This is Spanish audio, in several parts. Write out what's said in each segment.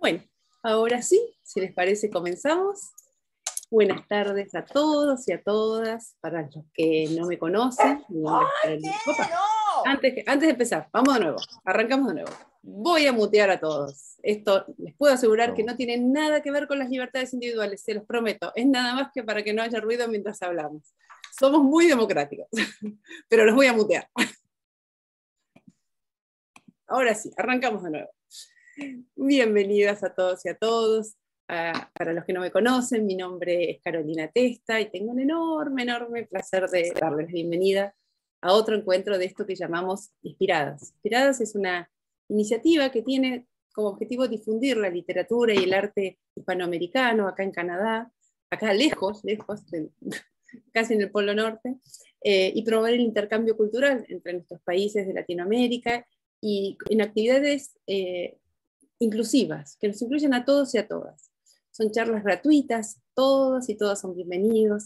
Bueno, ahora sí, si les parece, comenzamos. Buenas tardes a todos y a todas. Para los que no me conocen, antes, antes de empezar, vamos de nuevo, arrancamos de nuevo. Voy a mutear a todos. Esto les puedo asegurar que no tiene nada que ver con las libertades individuales, se los prometo. Es nada más que para que no haya ruido mientras hablamos. Somos muy democráticos, pero los voy a mutear. Ahora sí, arrancamos de nuevo. Bienvenidas a todos y a todos. Ah, para los que no me conocen, mi nombre es Carolina Testa y tengo un enorme, enorme placer de darles la bienvenida a otro encuentro de esto que llamamos Inspiradas. Inspiradas es una iniciativa que tiene como objetivo difundir la literatura y el arte hispanoamericano acá en Canadá, acá lejos, lejos, casi en el Polo Norte, eh, y promover el intercambio cultural entre nuestros países de Latinoamérica y en actividades eh, inclusivas, que nos incluyen a todos y a todas. Son charlas gratuitas, todos y todas son bienvenidos.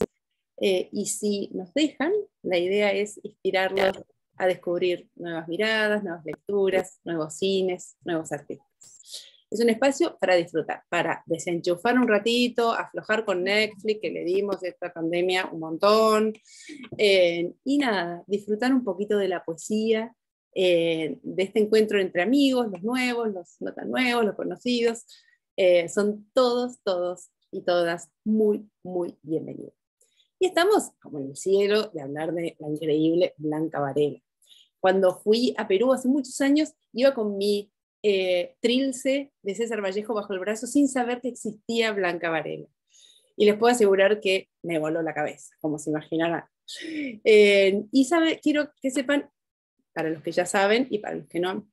Eh, y si nos dejan, la idea es inspirarlos a descubrir nuevas miradas, nuevas lecturas, nuevos cines, nuevos artistas. Es un espacio para disfrutar, para desenchufar un ratito, aflojar con Netflix, que le dimos esta pandemia un montón, eh, y nada, disfrutar un poquito de la poesía, eh, de este encuentro entre amigos, los nuevos, los no tan nuevos, los conocidos. Eh, son todos, todos y todas muy, muy bienvenidos. Y estamos como en el cielo de hablar de la increíble Blanca Varela. Cuando fui a Perú hace muchos años, iba con mi eh, trilce de César Vallejo bajo el brazo sin saber que existía Blanca Varela. Y les puedo asegurar que me voló la cabeza, como se imaginarán. y quiero que sepan para los que ya saben y para los que no.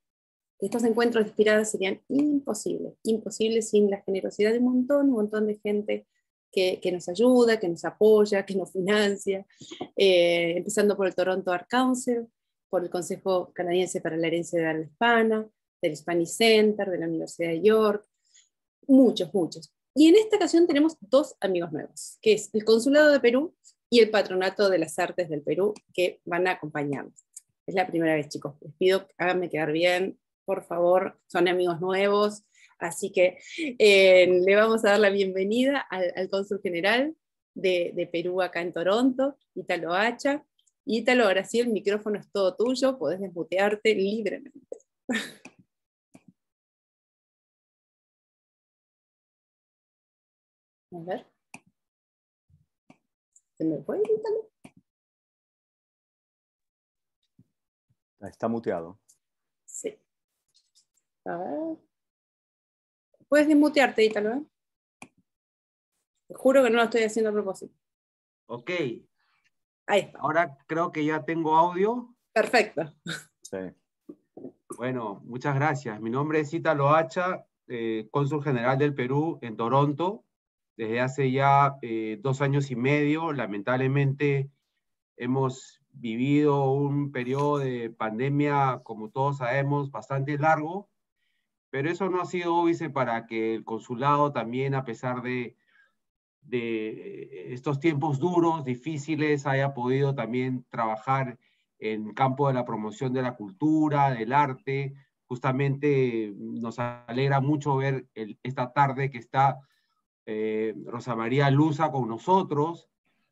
Estos encuentros de inspiradas serían imposibles, imposibles sin la generosidad de un montón, un montón de gente que, nos ayuda, que nos apoya, que nos financia, eh, empezando por el Toronto Art Council, por el Consejo Canadiense para la Herencia de la Hispana, del Hispanic Center, de la Universidad de York, muchos, muchos. Y en esta ocasión tenemos dos amigos nuevos, que es el Consulado de Perú y el Patronato de las Artes del Perú, que van a acompañarnos. Es la primera vez, chicos. Les pido, háganme quedar bien, por favor, son amigos nuevos. Así que eh, le vamos a dar la bienvenida al, cónsul general de, Perú acá en Toronto, Ítalo Hacha. Ítalo, ahora sí, el micrófono es todo tuyo, podés desmutearte libremente. A ver. ¿Se me puede, Ítalo? Está muteado. Sí. A ver. Puedes desmutearte, Ítalo. ¿eh? juro que no lo estoy haciendo a propósito. Ok. Ahí está. Ahora creo que ya tengo audio. Perfecto. Sí. Bueno, muchas gracias. Mi nombre es Ítalo Hacha, eh, cónsul general del Perú en Toronto. Desde hace ya eh, dos años y medio, lamentablemente, hemos vivido un periodo de pandemia, como todos sabemos, bastante largo, pero eso no ha sido óbice para que el consulado también, a pesar de, de eh, estos tiempos duros, difíciles, haya podido también trabajar en campo de la promoción de la cultura, del arte. Justamente mm, nos alegra mucho ver esta tarde que está eh, Rosa María Luza con nosotros,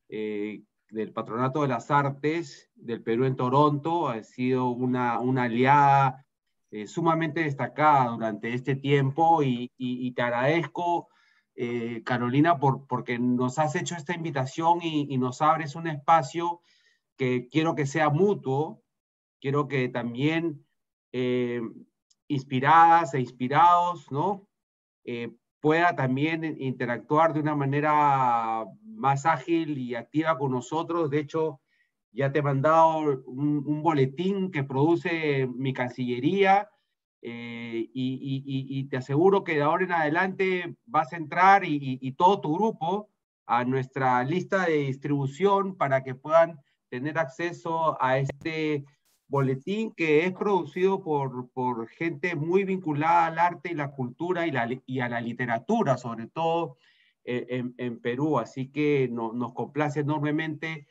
eh, del Patronato de las Artes del Perú en Toronto, ha sido una, una aliada eh, sumamente destacada durante este tiempo y, te agradezco, eh, Carolina, por, porque nos has hecho esta invitación y, nos abres un espacio que quiero que sea mutuo, quiero que también eh, inspiradas e inspirados, ¿no? pueda también interactuar de una manera más ágil y activa con nosotros. De hecho, ya te he mandado un, boletín que produce mi Cancillería eh, y, te aseguro que de ahora en adelante vas a entrar y, y todo tu grupo a nuestra lista de distribución para que puedan tener acceso a este boletín que es producido por, gente muy vinculada al arte y la cultura y, a la literatura, sobre todo e, en, Perú. Así que nos complace enormemente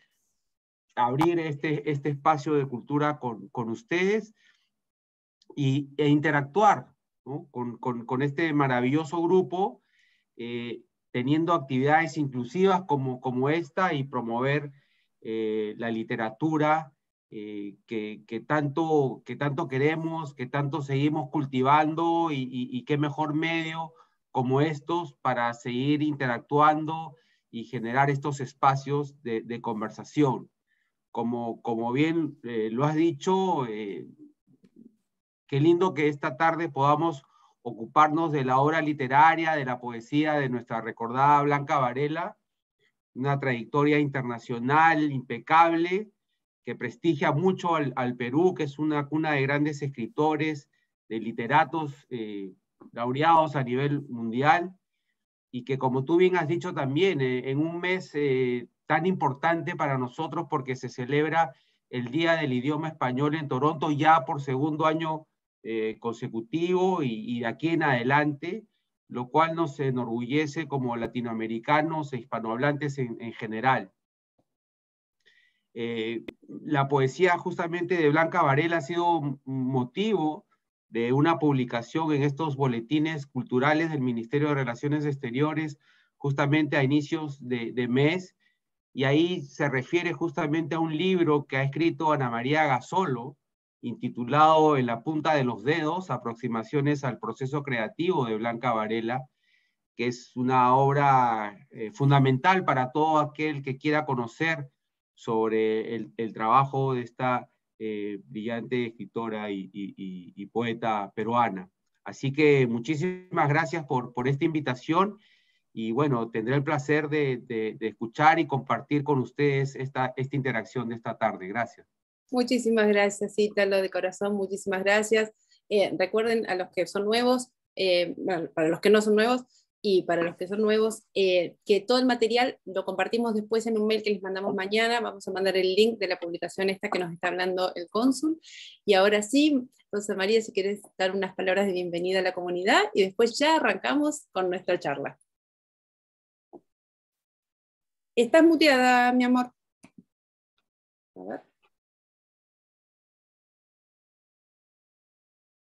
abrir este, este espacio de cultura con, ustedes e interactuar con, este maravilloso grupo, eh, teniendo actividades inclusivas como, esta y promover eh, la literatura eh, que, tanto, que tanto queremos, que tanto seguimos cultivando y, qué mejor medio como estos para seguir interactuando y generar estos espacios de, conversación. Como, bien eh, lo has dicho, eh, qué lindo que esta tarde podamos ocuparnos de la obra literaria, de la poesía de nuestra recordada Blanca Varela, una trayectoria internacional impecable que prestigia mucho al, Perú, que es una cuna de grandes escritores, de literatos eh, laureados a nivel mundial, y que como tú bien has dicho también, eh, en un mes eh, tan importante para nosotros porque se celebra el Día del Idioma Español en Toronto ya por segundo año consecutivo y, de aquí en adelante, lo cual nos enorgullece como latinoamericanos e hispanohablantes en general. Eh, la poesía justamente de Blanca Varela ha sido motivo de una publicación en estos boletines culturales del Ministerio de Relaciones Exteriores, justamente a inicios de, mes, y ahí se refiere justamente a un libro que ha escrito Ana María Gasolo, intitulado En la punta de los dedos, aproximaciones al proceso creativo de Blanca Varela, que es una obra eh, fundamental para todo aquel que quiera conocer sobre el, trabajo de esta eh, brillante escritora y, poeta peruana. Así que muchísimas gracias por, esta invitación y bueno, tendré el placer de, escuchar y compartir con ustedes esta, interacción de esta tarde. Gracias. Muchísimas gracias, Ítalo, de corazón, muchísimas gracias. Eh, recuerden a los que son nuevos, eh, para los que no son nuevos, y para los que son nuevos, eh, que todo el material lo compartimos después en un mail que les mandamos mañana. Vamos a mandar el link de la publicación esta que nos está hablando el cónsul. Y ahora sí, Rosa María, si quieres dar unas palabras de bienvenida a la comunidad y después ya arrancamos con nuestra charla. Estás muteada, mi amor. A ver.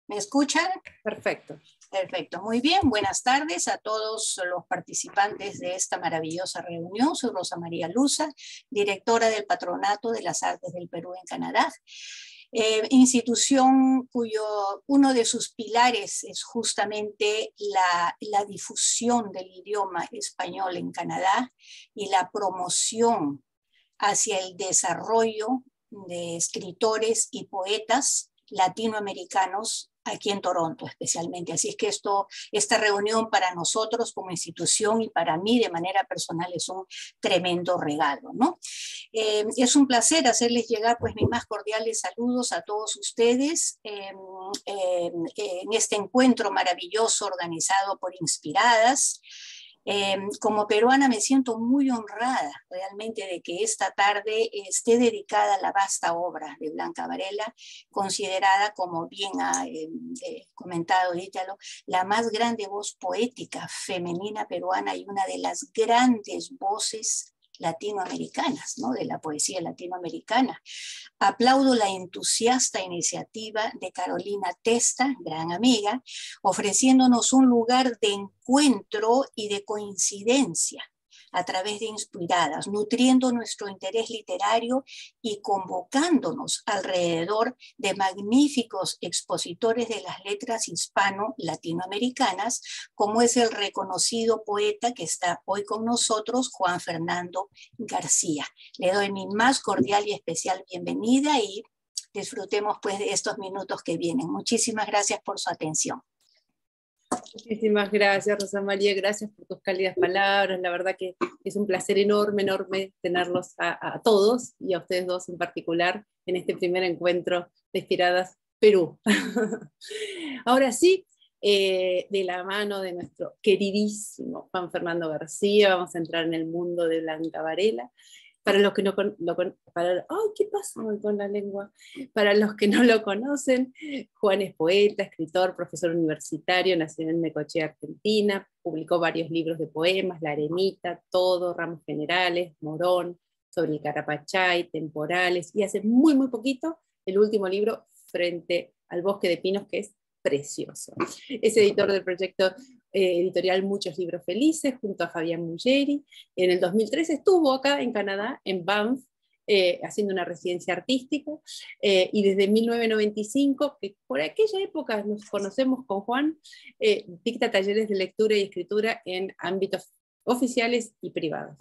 ¿Me escuchan? Perfecto. Perfecto, muy bien. Buenas tardes a todos los participantes de esta maravillosa reunión. Soy Rosa María Luza, directora del Patronato de las Artes del Perú en Canadá. Eh, institución cuyo uno de sus pilares es justamente la difusión del idioma español en Canadá y la promoción hacia el desarrollo de escritores y poetas latinoamericanos aquí en Toronto especialmente. Así es que esto, esta reunión para nosotros como institución y para mí de manera personal es un tremendo regalo. ¿no? Eh, es un placer hacerles llegar pues mis más cordiales saludos a todos ustedes em, em, en este encuentro maravilloso organizado por Inspiradas. Eh, como peruana me siento muy honrada realmente de que esta tarde esté dedicada a la vasta obra de Blanca Varela, considerada, como bien ha eh, eh, comentado Ítalo, la más grande voz poética femenina peruana y una de las grandes voces latinoamericanas, ¿no? de la poesía latinoamericana. Aplaudo la entusiasta iniciativa de Carolina Testa, gran amiga, ofreciéndonos un lugar de encuentro y de coincidencia a través de Inspiradas, nutriendo nuestro interés literario y convocándonos alrededor de magníficos expositores de las letras hispano-latinoamericanas, como es el reconocido poeta que está hoy con nosotros, Juan Fernando García. Le doy mi más cordial y especial bienvenida y disfrutemos pues de estos minutos que vienen. Muchísimas gracias por su atención. Muchísimas gracias, Rosa María. Gracias por tus cálidas palabras. La verdad que es un placer enorme, enorme tenerlos a, todos y a ustedes dos en particular en este primer encuentro de Estiradas Perú. Ahora sí, eh, de la mano de nuestro queridísimo Juan Fernando García, vamos a entrar en el mundo de Blanca Varela para los que no lo, con la lengua? Para los que no lo conocen, Juan es poeta, escritor, profesor universitario, nació en Necochea, Argentina, publicó varios libros de poemas, La Arenita, Todo, Ramos Generales, Morón, sobre el Carapachay, Temporales, y hace muy, muy poquito el último libro, Frente al Bosque de Pinos, que es precioso. Es editor del proyecto eh, editorial Muchos Libros Felices, junto a Fabián Muggeri. En el 2003 estuvo acá en Canadá, en Banff, eh, haciendo una residencia artística, eh, y desde 1995, que por aquella época nos conocemos con Juan, dicta talleres de lectura y escritura en ámbitos oficiales y privados.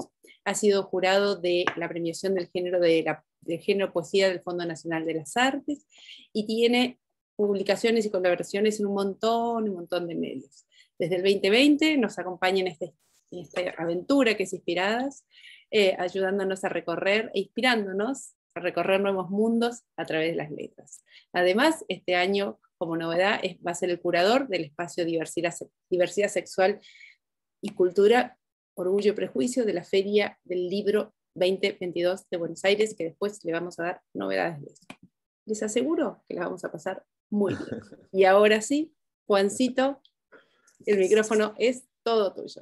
Ha sido jurado de la premiación del género, de la, del género poesía del Fondo Nacional de las Artes y tiene publicaciones y colaboraciones en un montón, un montón de medios desde el 2020 nos acompaña en, este, esta aventura que es Inspiradas, eh, ayudándonos a recorrer e inspirándonos a recorrer nuevos mundos a través de las letras. Además, este año, como novedad, va a ser el curador del espacio diversidad, diversidad sexual y cultura, orgullo y prejuicio de la Feria del Libro 2022 de Buenos Aires, que después le vamos a dar novedades de eso. Les aseguro que la vamos a pasar muy bien. Y ahora sí, Juancito, el micrófono es todo tuyo.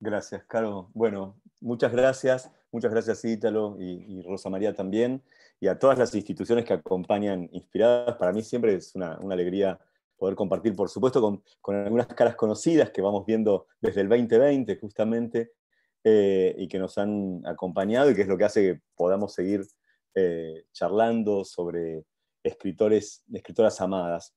Gracias, Caro. Bueno, muchas gracias. Muchas gracias, Ítalo y, Rosa María también. Y a todas las instituciones que acompañan Inspiradas. Para mí siempre es una, alegría poder compartir, por supuesto, con, algunas caras conocidas que vamos viendo desde el 2020, justamente, eh, y que nos han acompañado y que es lo que hace que podamos seguir eh, charlando sobre escritores, escritoras amadas.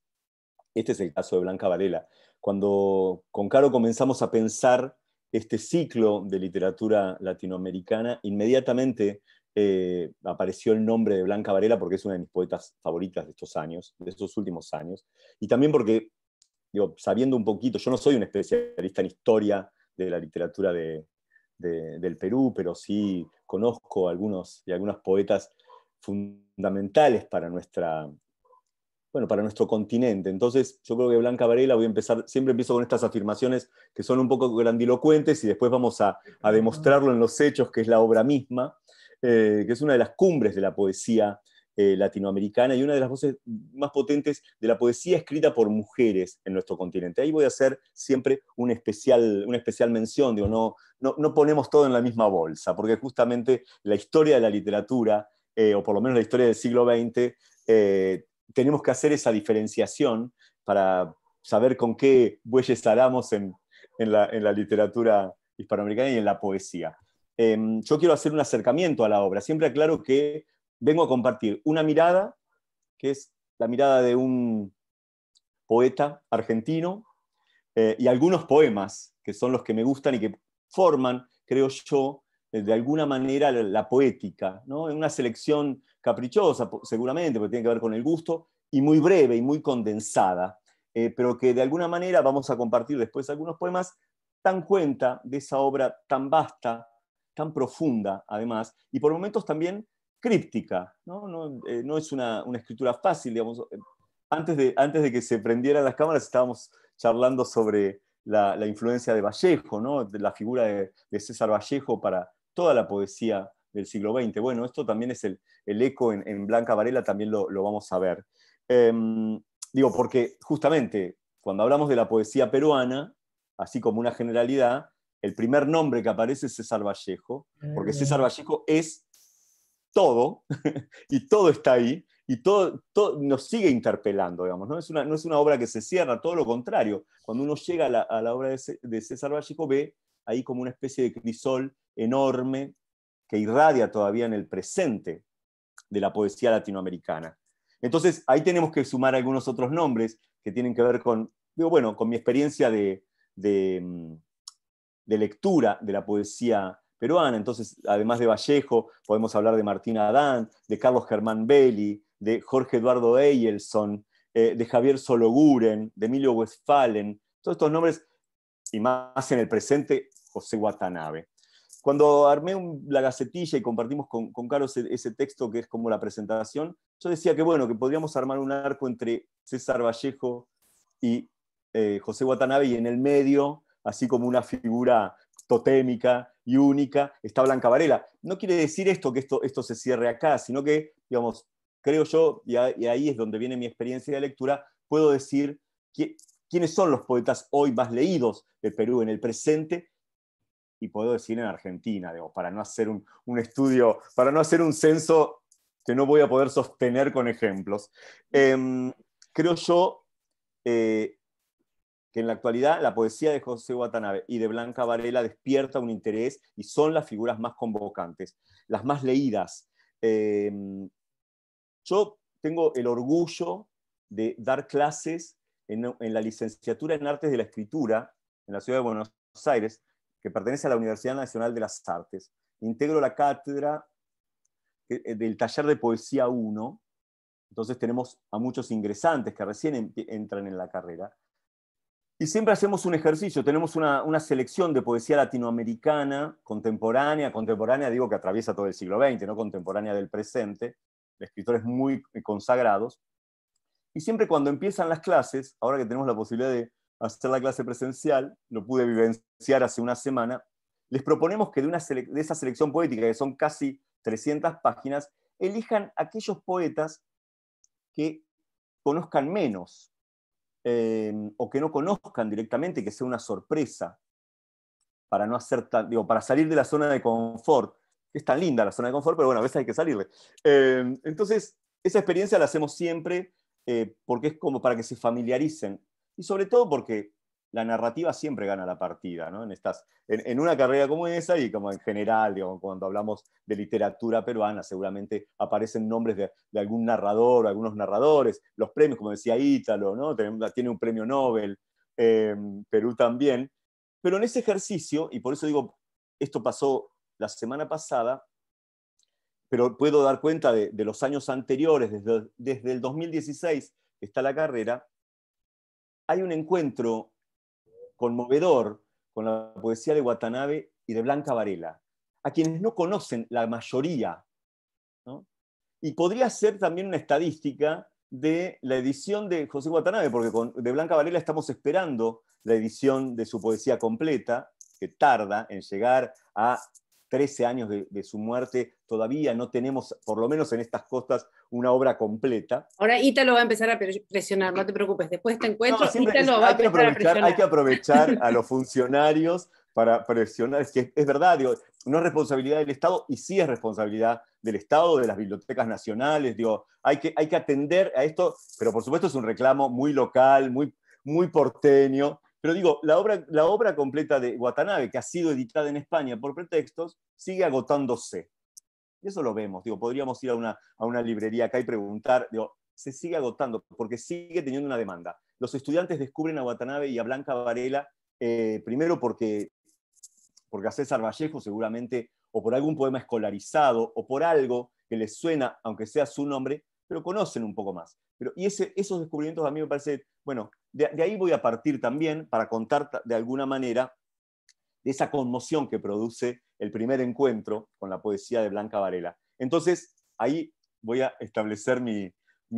Este es el caso de Blanca Varela cuando con Caro comenzamos a pensar este ciclo de literatura latinoamericana, inmediatamente eh, apareció el nombre de Blanca Varela porque es una de mis poetas favoritas de estos años, de estos últimos años, y también porque, digo, sabiendo un poquito, yo no soy un especialista en historia de la literatura del Perú, pero sí conozco algunos y algunas poetas fundamentales para nuestra bueno, para nuestro continente. Entonces, yo creo que Blanca Varela, voy a empezar, siempre empiezo con estas afirmaciones que son un poco grandilocuentes y después vamos a, demostrarlo en los hechos, que es la obra misma, eh, que es una de las cumbres de la poesía eh, latinoamericana y una de las voces más potentes de la poesía escrita por mujeres en nuestro continente. Ahí voy a hacer siempre especial, una especial mención, digo, no, no, ponemos todo en la misma bolsa, porque justamente la historia de la literatura, eh, o por lo menos la historia del siglo XX, tenemos que hacer esa diferenciación para saber con qué bueyes salamos en, en, la, literatura hispanoamericana y en la poesía. Em, yo quiero hacer un acercamiento a la obra. Siempre aclaro que vengo a compartir una mirada, que es la mirada de un poeta argentino, eh, y algunos poemas, que son los que me gustan y que forman, creo yo, eh, de alguna manera la poética, en una selección caprichosa seguramente, porque tiene que ver con el gusto, y muy breve y muy condensada, eh, pero que de alguna manera vamos a compartir después algunos poemas, tan cuenta de esa obra tan vasta, tan profunda además, y por momentos también críptica. No, no, eh, es una, escritura fácil, digamos. Eh, antes de, antes de que se prendieran las cámaras estábamos charlando sobre la, influencia de Vallejo, ¿no? de la figura de, de César Vallejo para toda la poesía del siglo XX. Bueno, esto también es el, eco en, Blanca Varela, también lo, vamos a ver. Em, digo, porque justamente cuando hablamos de la poesía peruana, así como una generalidad, el primer nombre que aparece es César Vallejo, porque mm. César Vallejo es todo, y todo está ahí, y todo, nos sigue interpelando, digamos, ¿no? Es una, no es una obra que se cierra, todo lo contrario. Cuando uno llega a la, obra de, de César Vallejo, ve ahí como una especie de crisol enorme que irradia todavía en el presente de la poesía latinoamericana. Entonces, ahí tenemos que sumar algunos otros nombres que tienen que ver con, bueno, con mi experiencia mm, de, lectura de la poesía peruana. Entonces, además de Vallejo, podemos hablar de Martín Adán, de Carlos Germán Belli, de Jorge Eduardo Eyelson, eh, de Javier Sologuren, de Emilio Westphalen, todos estos nombres, y más en el presente, José Watanabe cuando armé la gacetilla y compartimos con, Carlos ese, texto que es como la presentación, yo decía que bueno, que podríamos armar un arco entre César Vallejo y eh, José Watanabe y en el medio, así como una figura totémica y única, está Blanca Varela. No quiere decir esto que esto, esto se cierre acá, sino que, digamos, creo yo, y, ahí es donde viene mi experiencia de lectura, puedo decir quiénes son los poetas hoy más leídos de Perú en el presente y puedo decir en Argentina, para no hacer un, estudio, para no hacer un censo que no voy a poder sostener con ejemplos. Em, creo yo eh, que en la actualidad la poesía de José Watanabe y de Blanca Varela despierta un interés y son las figuras más convocantes, las más leídas. Em, yo tengo el orgullo de dar clases en, en la licenciatura en Artes de la Escritura en la ciudad de Buenos Aires, que pertenece a la Universidad Nacional de las Artes. Integro la cátedra eh, del taller de poesía 1, entonces tenemos a muchos ingresantes que recién em, entran en la carrera. Y siempre hacemos un ejercicio, tenemos una, selección de poesía latinoamericana, contemporánea, contemporánea digo que atraviesa todo el siglo XX, no contemporánea del presente, de escritores muy eh, consagrados. Y siempre cuando empiezan las clases, ahora que tenemos la posibilidad de hacer la clase presencial, lo pude vivenciar hace una semana, les proponemos que de, una de esa selección poética, que son casi 300 páginas, elijan aquellos poetas que conozcan menos em, o que no conozcan directamente, que sea una sorpresa, para, no hacer digo, para salir de la zona de confort. Es tan linda la zona de confort, pero bueno, a veces hay que salirle. Em, entonces, esa experiencia la hacemos siempre eh, porque es como para que se familiaricen y sobre todo porque la narrativa siempre gana la partida, ¿no? En, una carrera como esa y como en general, cuando hablamos de literatura peruana, seguramente aparecen nombres de, algún narrador, algunos narradores, los premios, como decía Ítalo, ¿no? Tiene un premio Nobel, eh, Perú también, pero en ese ejercicio, y por eso digo, esto pasó la semana pasada, pero puedo dar cuenta de, los años anteriores, desde, desde el 2016 está la carrera, hay un encuentro conmovedor con la poesía de Watanabe y de Blanca Varela, a quienes no conocen la mayoría. Y podría ser también una estadística de la edición de José Watanabe, porque con, de Blanca Varela estamos esperando la edición de su poesía completa, que tarda en llegar a 13 años de, su muerte, todavía no tenemos, por lo menos en estas costas, una obra completa. Ahora lo va a empezar a presionar, no te preocupes, después te encuentro, siempre, va a presionar. Hay que aprovechar a los funcionarios para presionar, es que es verdad, no es responsabilidad del Estado y sí es responsabilidad del Estado, de las bibliotecas nacionales, digo, hay que, hay que atender a esto, pero por supuesto es un reclamo muy local, muy, muy porteño, pero digo, la obra, la obra completa de Watanabe, que ha sido editada en España por pretextos, sigue agotándose. Y eso lo vemos. Digo, podríamos ir a una, a una librería acá y preguntar, digo, se sigue agotando porque sigue teniendo una demanda. Los estudiantes descubren a Watanabe y a Blanca Varela, eh, primero porque, porque a César Vallejo seguramente, o por algún poema escolarizado, o por algo que les suena, aunque sea su nombre, pero conocen un poco más. Pero, y ese, esos descubrimientos a mí me parece, bueno, de, ahí voy a partir también para contar de alguna manera de esa conmoción que produce el primer encuentro con la poesía de Blanca Varela. Entonces, ahí voy a establecer mi,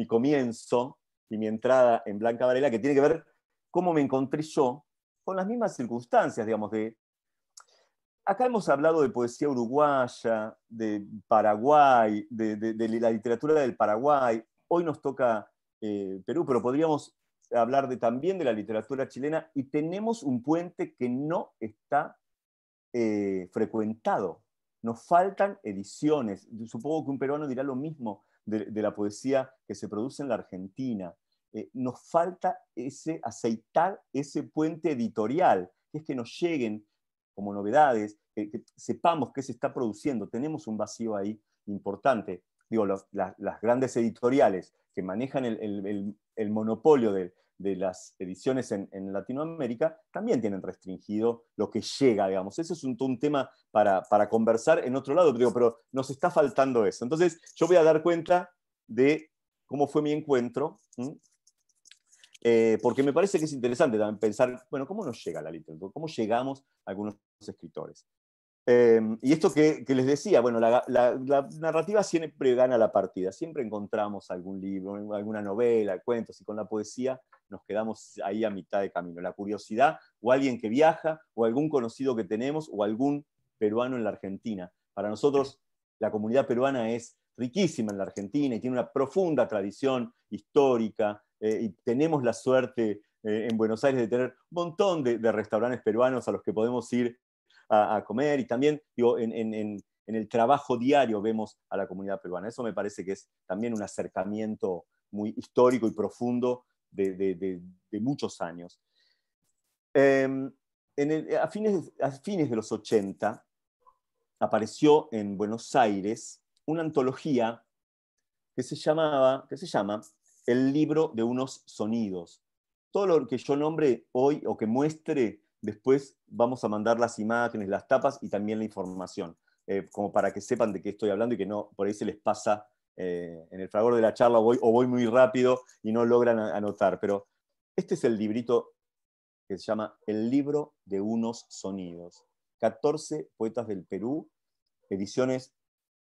comienzo y mi entrada en Blanca Varela, que tiene que ver cómo me encontré yo con las mismas circunstancias, digamos, de... Acá hemos hablado de poesía uruguaya, de Paraguay, de, la literatura del Paraguay. Hoy nos toca eh, Perú, pero podríamos hablar de, también de la literatura chilena y tenemos un puente que no está eh, frecuentado. Nos faltan ediciones. Supongo que un peruano dirá lo mismo de, la poesía que se produce en la Argentina. Eh, nos falta ese, aceitar ese puente editorial, que es que nos lleguen como novedades, que sepamos qué se está produciendo. Tenemos un vacío ahí importante digo, las grandes editoriales que manejan el, monopolio de, las ediciones en, Latinoamérica también tienen restringido lo que llega, digamos. Ese es un, tema para, conversar en otro lado, pero nos está faltando eso. Entonces, yo voy a dar cuenta de cómo fue mi encuentro. Eh, porque me parece que es interesante también pensar, bueno, ¿cómo nos llega la literatura? ¿Cómo llegamos a algunos escritores? Em, y esto que, les decía, bueno, la, narrativa siempre gana la partida, siempre encontramos algún libro, alguna novela, cuentos, y con la poesía nos quedamos ahí a mitad de camino. La curiosidad, o alguien que viaja, o algún conocido que tenemos, o algún peruano en la Argentina. Para nosotros, la comunidad peruana es riquísima en la Argentina y tiene una profunda tradición histórica, eh, y tenemos la suerte eh, en Buenos Aires de tener un montón de restaurantes peruanos a los que podemos ir a, comer y también en, en, el trabajo diario vemos a la comunidad peruana. Eso me parece que es también un acercamiento muy histórico y profundo de, de, muchos años. Em, en a, fines, a fines de los 80 apareció en Buenos Aires una antología que se, llamaba, que se llama El libro de unos sonidos. Todo lo que yo nombre hoy o que muestre Después vamos a mandar las imágenes, las tapas y también la información, eh, como para que sepan de qué estoy hablando y que no por ahí se les pasa eh, en el fragor de la charla voy, o voy muy rápido y no logran anotar. Pero este es el librito que se llama El libro de unos sonidos. 14 poetas del Perú, ediciones,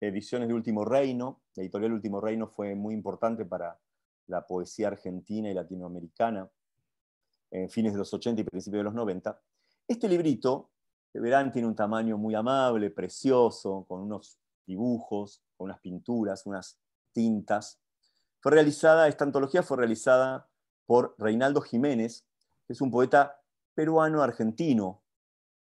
ediciones de Último Reino. La editorial Último Reino fue muy importante para la poesía argentina y latinoamericana en fines de los 80 y principios de los 90. Este librito, que verán, tiene un tamaño muy amable, precioso, con unos dibujos, con unas pinturas, unas tintas. Fue realizada, esta antología fue realizada por Reinaldo Jiménez, que es un poeta peruano-argentino,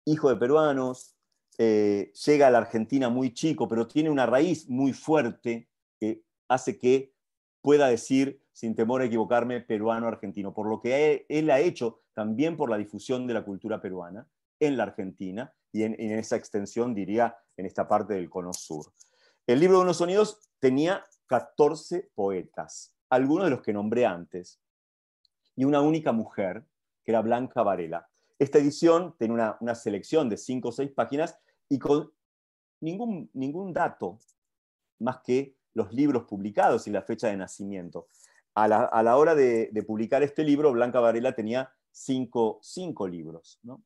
hijo de peruanos, eh, llega a la Argentina muy chico, pero tiene una raíz muy fuerte que hace que pueda decir, sin temor a equivocarme, peruano-argentino, por lo que él ha hecho también por la difusión de la cultura peruana en la Argentina y en, esa extensión, diría, en esta parte del Cono Sur. El libro de unos sonidos tenía 14 poetas, algunos de los que nombré antes, y una única mujer, que era Blanca Varela. Esta edición tiene una, selección de 5 o 6 páginas y con ningún, ningún dato más que los libros publicados y la fecha de nacimiento. A la, hora de, publicar este libro, Blanca Varela tenía cinco, libros. ¿no?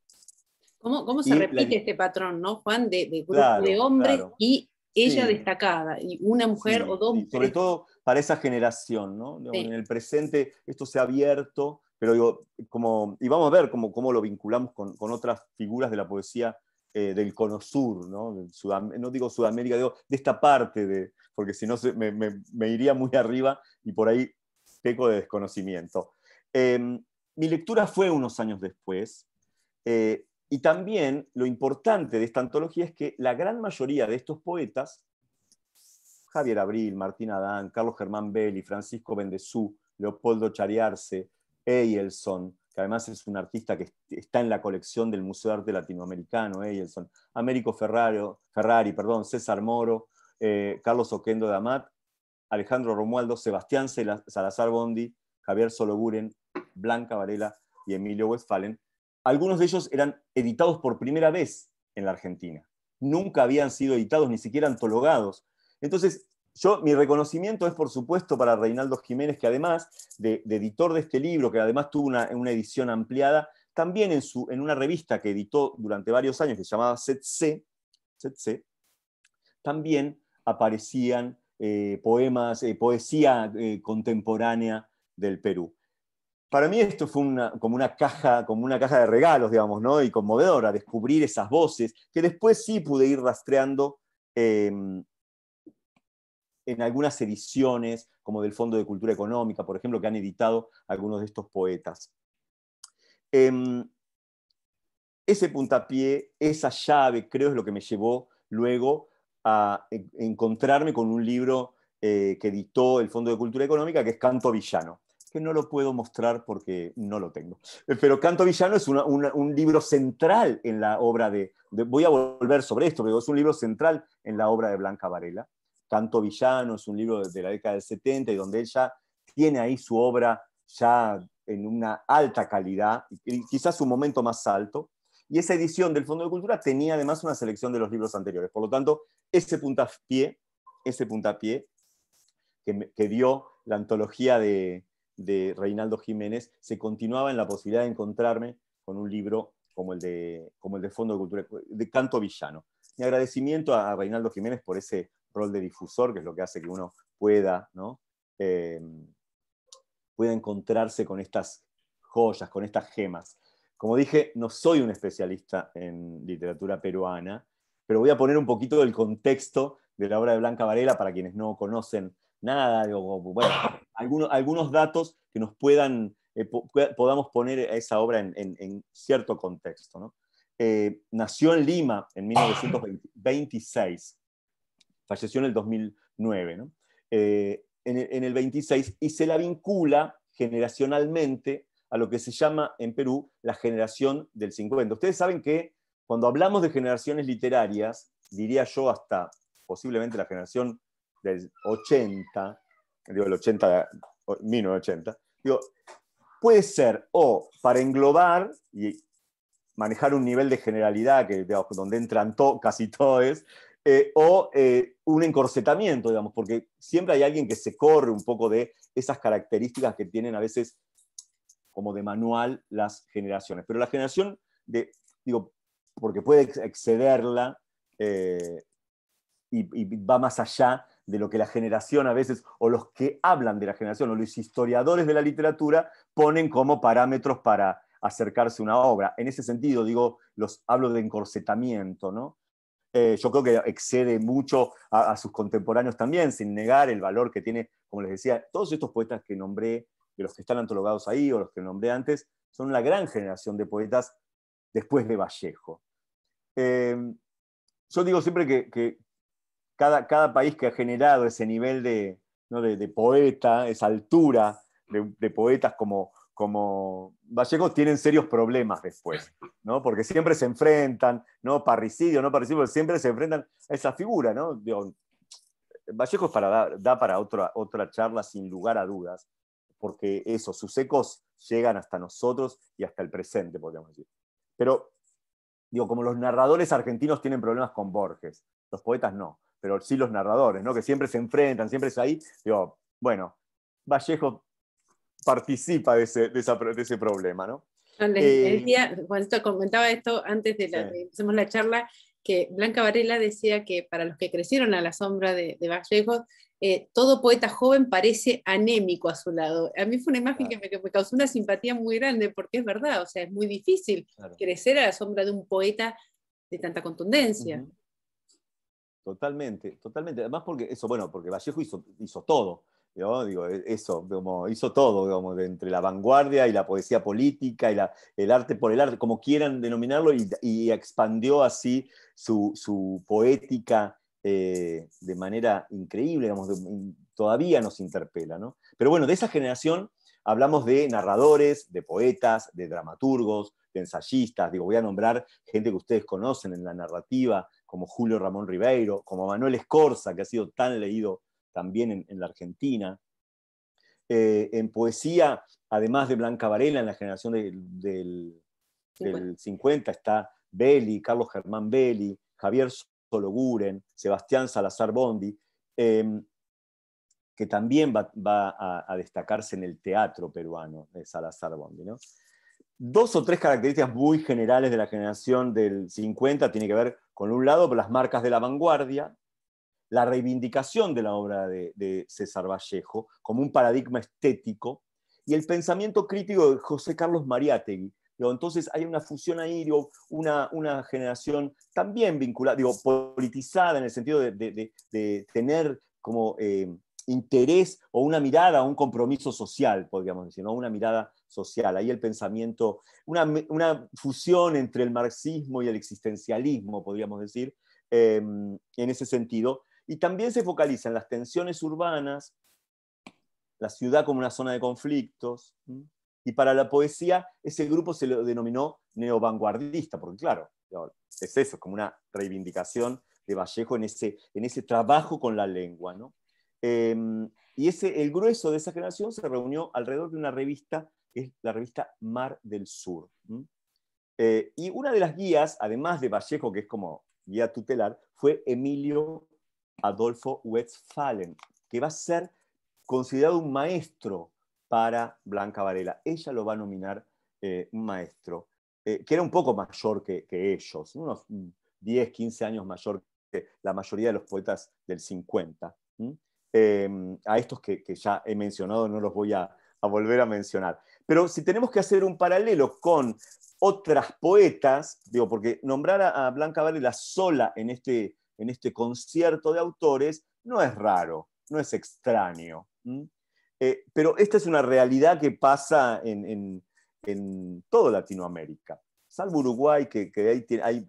¿Cómo, se repite este patrón, ¿no, Juan? De, de grupo de hombres y ella destacada, y una mujer o dos Sobre todo para esa generación, ¿no? En el presente esto se ha abierto, pero como, y vamos a ver cómo, cómo lo vinculamos con, con, otras figuras de la poesía eh, del cono sur, ¿no? digo Sudamérica, digo de esta parte, de, porque si no me, iría muy arriba y por ahí peco de desconocimiento. Em, mi lectura fue unos años después, eh, y también lo importante de esta antología es que la gran mayoría de estos poetas, Javier Abril, Martín Adán, Carlos Germán Belli, Francisco Bendezú, Leopoldo Chariarse, Eielson, además es un artista que está en la colección del Museo de Arte Latinoamericano, Eyelson, eh, Américo Ferraro, Ferrari, perdón, César Moro, eh, Carlos Oquendo de Amat, Alejandro Romualdo, Sebastián Salazar Bondi, Javier Sologuren, Blanca Varela y Emilio Westphalen. Algunos de ellos eran editados por primera vez en la Argentina. Nunca habían sido editados, ni siquiera antologados. Entonces, yo, mi reconocimiento es, por supuesto, para Reinaldo Jiménez, que además de, editor de este libro, que además tuvo una, una edición ampliada, también en, su, en, una revista que editó durante varios años, que se llamaba ZC, también aparecían eh, poemas, eh, poesía eh, contemporánea del Perú. Para mí esto fue una, como, una caja, como una caja de regalos, digamos, ¿no? y conmovedora, descubrir esas voces, que después sí pude ir rastreando em, en algunas ediciones, como del Fondo de Cultura Económica, por ejemplo, que han editado algunos de estos poetas. Em, ese puntapié, esa llave, creo es lo que me llevó luego a encontrarme con un libro eh, que editó el Fondo de Cultura Económica, que es Canto Villano, que no lo puedo mostrar porque no lo tengo. Eh, pero Canto Villano es un libro central en la obra de, Voy a volver sobre esto, pero es un libro central en la obra de Blanca Varela. Canto Villano, es un libro de la década del 70 y donde ella tiene ahí su obra ya en una alta calidad, quizás su momento más alto. Y esa edición del Fondo de Cultura tenía además una selección de los libros anteriores. Por lo tanto, ese puntapié, ese puntapié que, dio la antología de, Reinaldo Jiménez, se continuaba en la posibilidad de encontrarme con un libro como el de, como el de Fondo de Cultura, de Canto Villano. Mi agradecimiento a Reinaldo Jiménez por ese rol de difusor, que es lo que hace que uno pueda, eh, pueda encontrarse con estas joyas, con estas gemas. Como dije, no soy un especialista en literatura peruana, pero voy a poner un poquito del contexto de la obra de Blanca Varela para quienes no conocen nada, algunos, datos que nos puedan, eh, podamos poner a esa obra en, cierto contexto. Eh, nació en Lima en 1926 falleció en el 2009, eh, en, el, 26, y se la vincula generacionalmente a lo que se llama en Perú la generación del 50. Ustedes saben que cuando hablamos de generaciones literarias, diría yo hasta posiblemente la generación del 80, digo el 80, 1980, digo, puede ser o para englobar y manejar un nivel de generalidad que, donde entran casi todos, eh, o eh, un encorsetamiento, digamos, porque siempre hay alguien que se corre un poco de esas características que tienen a veces como de manual las generaciones. Pero la generación, de, digo, porque puede excederla eh, y, va más allá de lo que la generación a veces, o los que hablan de la generación, o los historiadores de la literatura, ponen como parámetros para acercarse a una obra. En ese sentido, digo, los hablo de encorsetamiento, ¿no? Eh, yo creo que excede mucho a, sus contemporáneos también, sin negar el valor que tiene, como les decía, todos estos poetas que nombré, de los que están antologados ahí o los que nombré antes, son la gran generación de poetas después de Vallejo. Eh, yo digo siempre que, cada, cada, país que ha generado ese nivel de, poeta, esa altura de poetas como, como Vallejo tienen serios problemas después, ¿no? Porque siempre se enfrentan, ¿no? Parricidio, no parricidio, siempre se enfrentan a esa figura, ¿no? Vallejo para da para otra, otra charla sin lugar a dudas, porque eso, sus ecos llegan hasta nosotros y hasta el presente, podríamos decir. Pero, digo, como los narradores argentinos tienen problemas con Borges, los poetas no, pero sí los narradores, ¿no? Que siempre se enfrentan, siempre es ahí, digo, bueno, Vallejo participa de ese, problema, ¿no? Les, eh, comentaba esto antes de la, la charla, que Blanca Varela decía que para los que crecieron a la sombra de, Vallejo, eh, todo poeta joven parece anémico a su lado. A mí fue una imagen que, me, causó una simpatía muy grande, porque es verdad, o sea, es muy difícil crecer a la sombra de un poeta de tanta contundencia. Totalmente, totalmente. Además, porque eso, bueno, porque Vallejo hizo todo. Digo, e, eso, hizo todo, entre la vanguardia y la poesía política y el arte por el arte, como quieran denominarlo, y, expandió así su, poética eh, de manera increíble, todavía nos interpela. Pero bueno, de esa generación hablamos de narradores, de poetas, de dramaturgos, de ensayistas, digo, voy a nombrar gente que ustedes conocen en la narrativa, como Julio Ramón Ribeiro, como Manuel Escorza, que ha sido tan leído también en, la Argentina. Eh, en poesía, además de Blanca Varela, en la generación del, 50 está Beli Carlos Germán Beli Javier Sologuren, Sebastián Salazar Bondi, em, que también va, a, destacarse en el teatro peruano de eh, Salazar Bondi. Dos o tres características muy generales de la generación del 50 tiene que ver con un lado las marcas de la vanguardia, la reivindicación de la obra de, César Vallejo como un paradigma estético y el pensamiento crítico de José Carlos Mariátegui. entonces hay una fusión ahí, una, una, generación también vinculada, digo, politizada en el sentido de, tener como eh, interés o una mirada, un compromiso social, podríamos decir, una mirada social. Ahí el pensamiento, una, fusión entre el marxismo y el existencialismo, podríamos decir, em, en ese sentido, y también se focaliza en las tensiones urbanas, la ciudad como una zona de conflictos, y para la poesía ese grupo se lo denominó neovanguardista, porque claro, es eso, como una reivindicación de Vallejo en ese, en trabajo con la lengua. Em, y ese, el grueso de esa generación se reunió alrededor de una revista, que es la revista Mar del Sur. Eh, y una de las guías, además de Vallejo, que es como guía tutelar, fue Emilio Adolfo Westphalen, que va a ser considerado un maestro para Blanca Varela. Ella lo va a nominar eh, un maestro, eh, que era un poco mayor que, ellos, unos 10, 15 años mayor que la mayoría de los poetas del 50. Em, a estos que, ya he mencionado no los voy a, a volver a mencionar. Pero si tenemos que hacer un paralelo con otras poetas, digo, porque nombrar a Blanca Varela sola en este en este concierto de autores no es raro, no es extraño. Eh, pero esta es una realidad que pasa en, toda Latinoamérica, salvo Uruguay, que, ahí,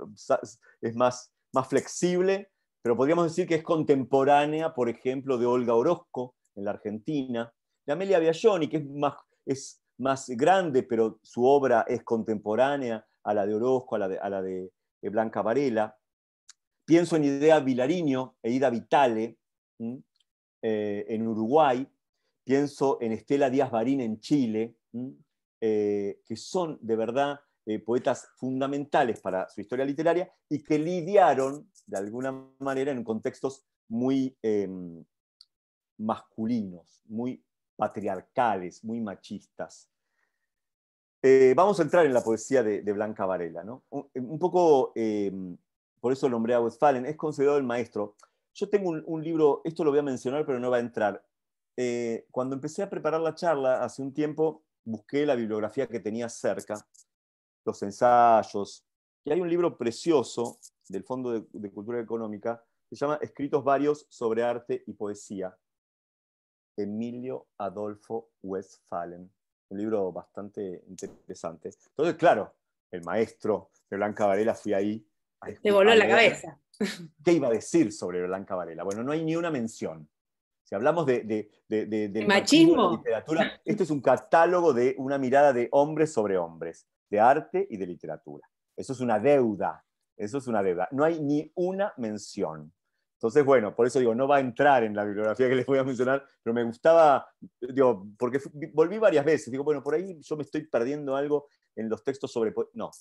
es más, flexible, pero podríamos decir que es contemporánea, por ejemplo, de Olga Orozco en la Argentina, de Amelia Biagioni, que es más, grande, pero su obra es contemporánea a la de Orozco, a la de eh, Blanca Varela, Pienso en Idea Vilariño e Ida Vitale eh, en Uruguay, pienso en Estela Díaz Barín en Chile, eh, que son de verdad eh, poetas fundamentales para su historia literaria y que lidiaron de alguna manera en contextos muy em, masculinos, muy patriarcales, muy machistas. vamos a entrar en la poesía de, Blanca Varela. ¿no? Un, poco em, por eso nombré a Westphalen, es considerado el maestro. Yo tengo un, libro, esto lo voy a mencionar, pero no va a entrar. Eh, cuando empecé a preparar la charla, hace un tiempo, busqué la bibliografía que tenía cerca, los ensayos, y hay un libro precioso del Fondo de, Cultura Económica que se llama Escritos varios sobre arte y poesía. Emilio Adolfo Westphalen. Un libro bastante interesante. Entonces, claro, el maestro de Blanca Varela fui ahí te voló la cabeza. ¿Qué iba a decir sobre Blanca Varela? Bueno, no hay ni una mención. Si hablamos de, machismo, de literatura, esto es un catálogo de una mirada de hombres sobre hombres, de arte y de literatura. Eso es una deuda, eso es una deuda. No hay ni una mención. Entonces, bueno, por eso digo, no va a entrar en la bibliografía que les voy a mencionar, pero me gustaba, digo, porque volví varias veces, digo, bueno, por ahí yo me estoy perdiendo algo en los textos sobre... No,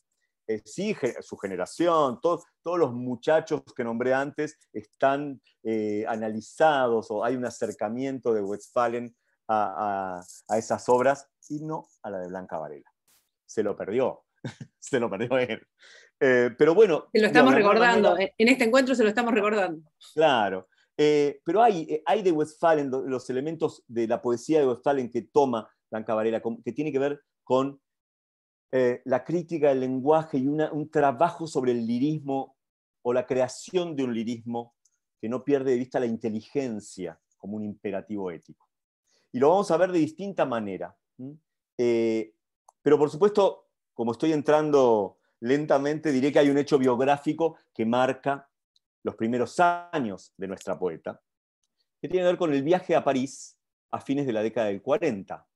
exige sí, su generación, todos, todos los muchachos que nombré antes están eh, analizados o hay un acercamiento de Westphalen a, esas obras y no a la de Blanca Varela. Se lo perdió, se lo perdió él. Eh, pero bueno. Se lo estamos recordando, en este encuentro se lo estamos recordando. Claro. Eh, pero hay, hay de Westphalen los elementos de la poesía de Westphalen que toma Blanca Varela, que tiene que ver con eh, la crítica del lenguaje y un trabajo sobre el lirismo o la creación de un lirismo que no pierde de vista la inteligencia como un imperativo ético. Y lo vamos a ver de distinta manera. Eh, pero por supuesto, como estoy entrando lentamente, diré que hay un hecho biográfico que marca los primeros años de nuestra poeta, que tiene que ver con el viaje a París a fines de la década del 40.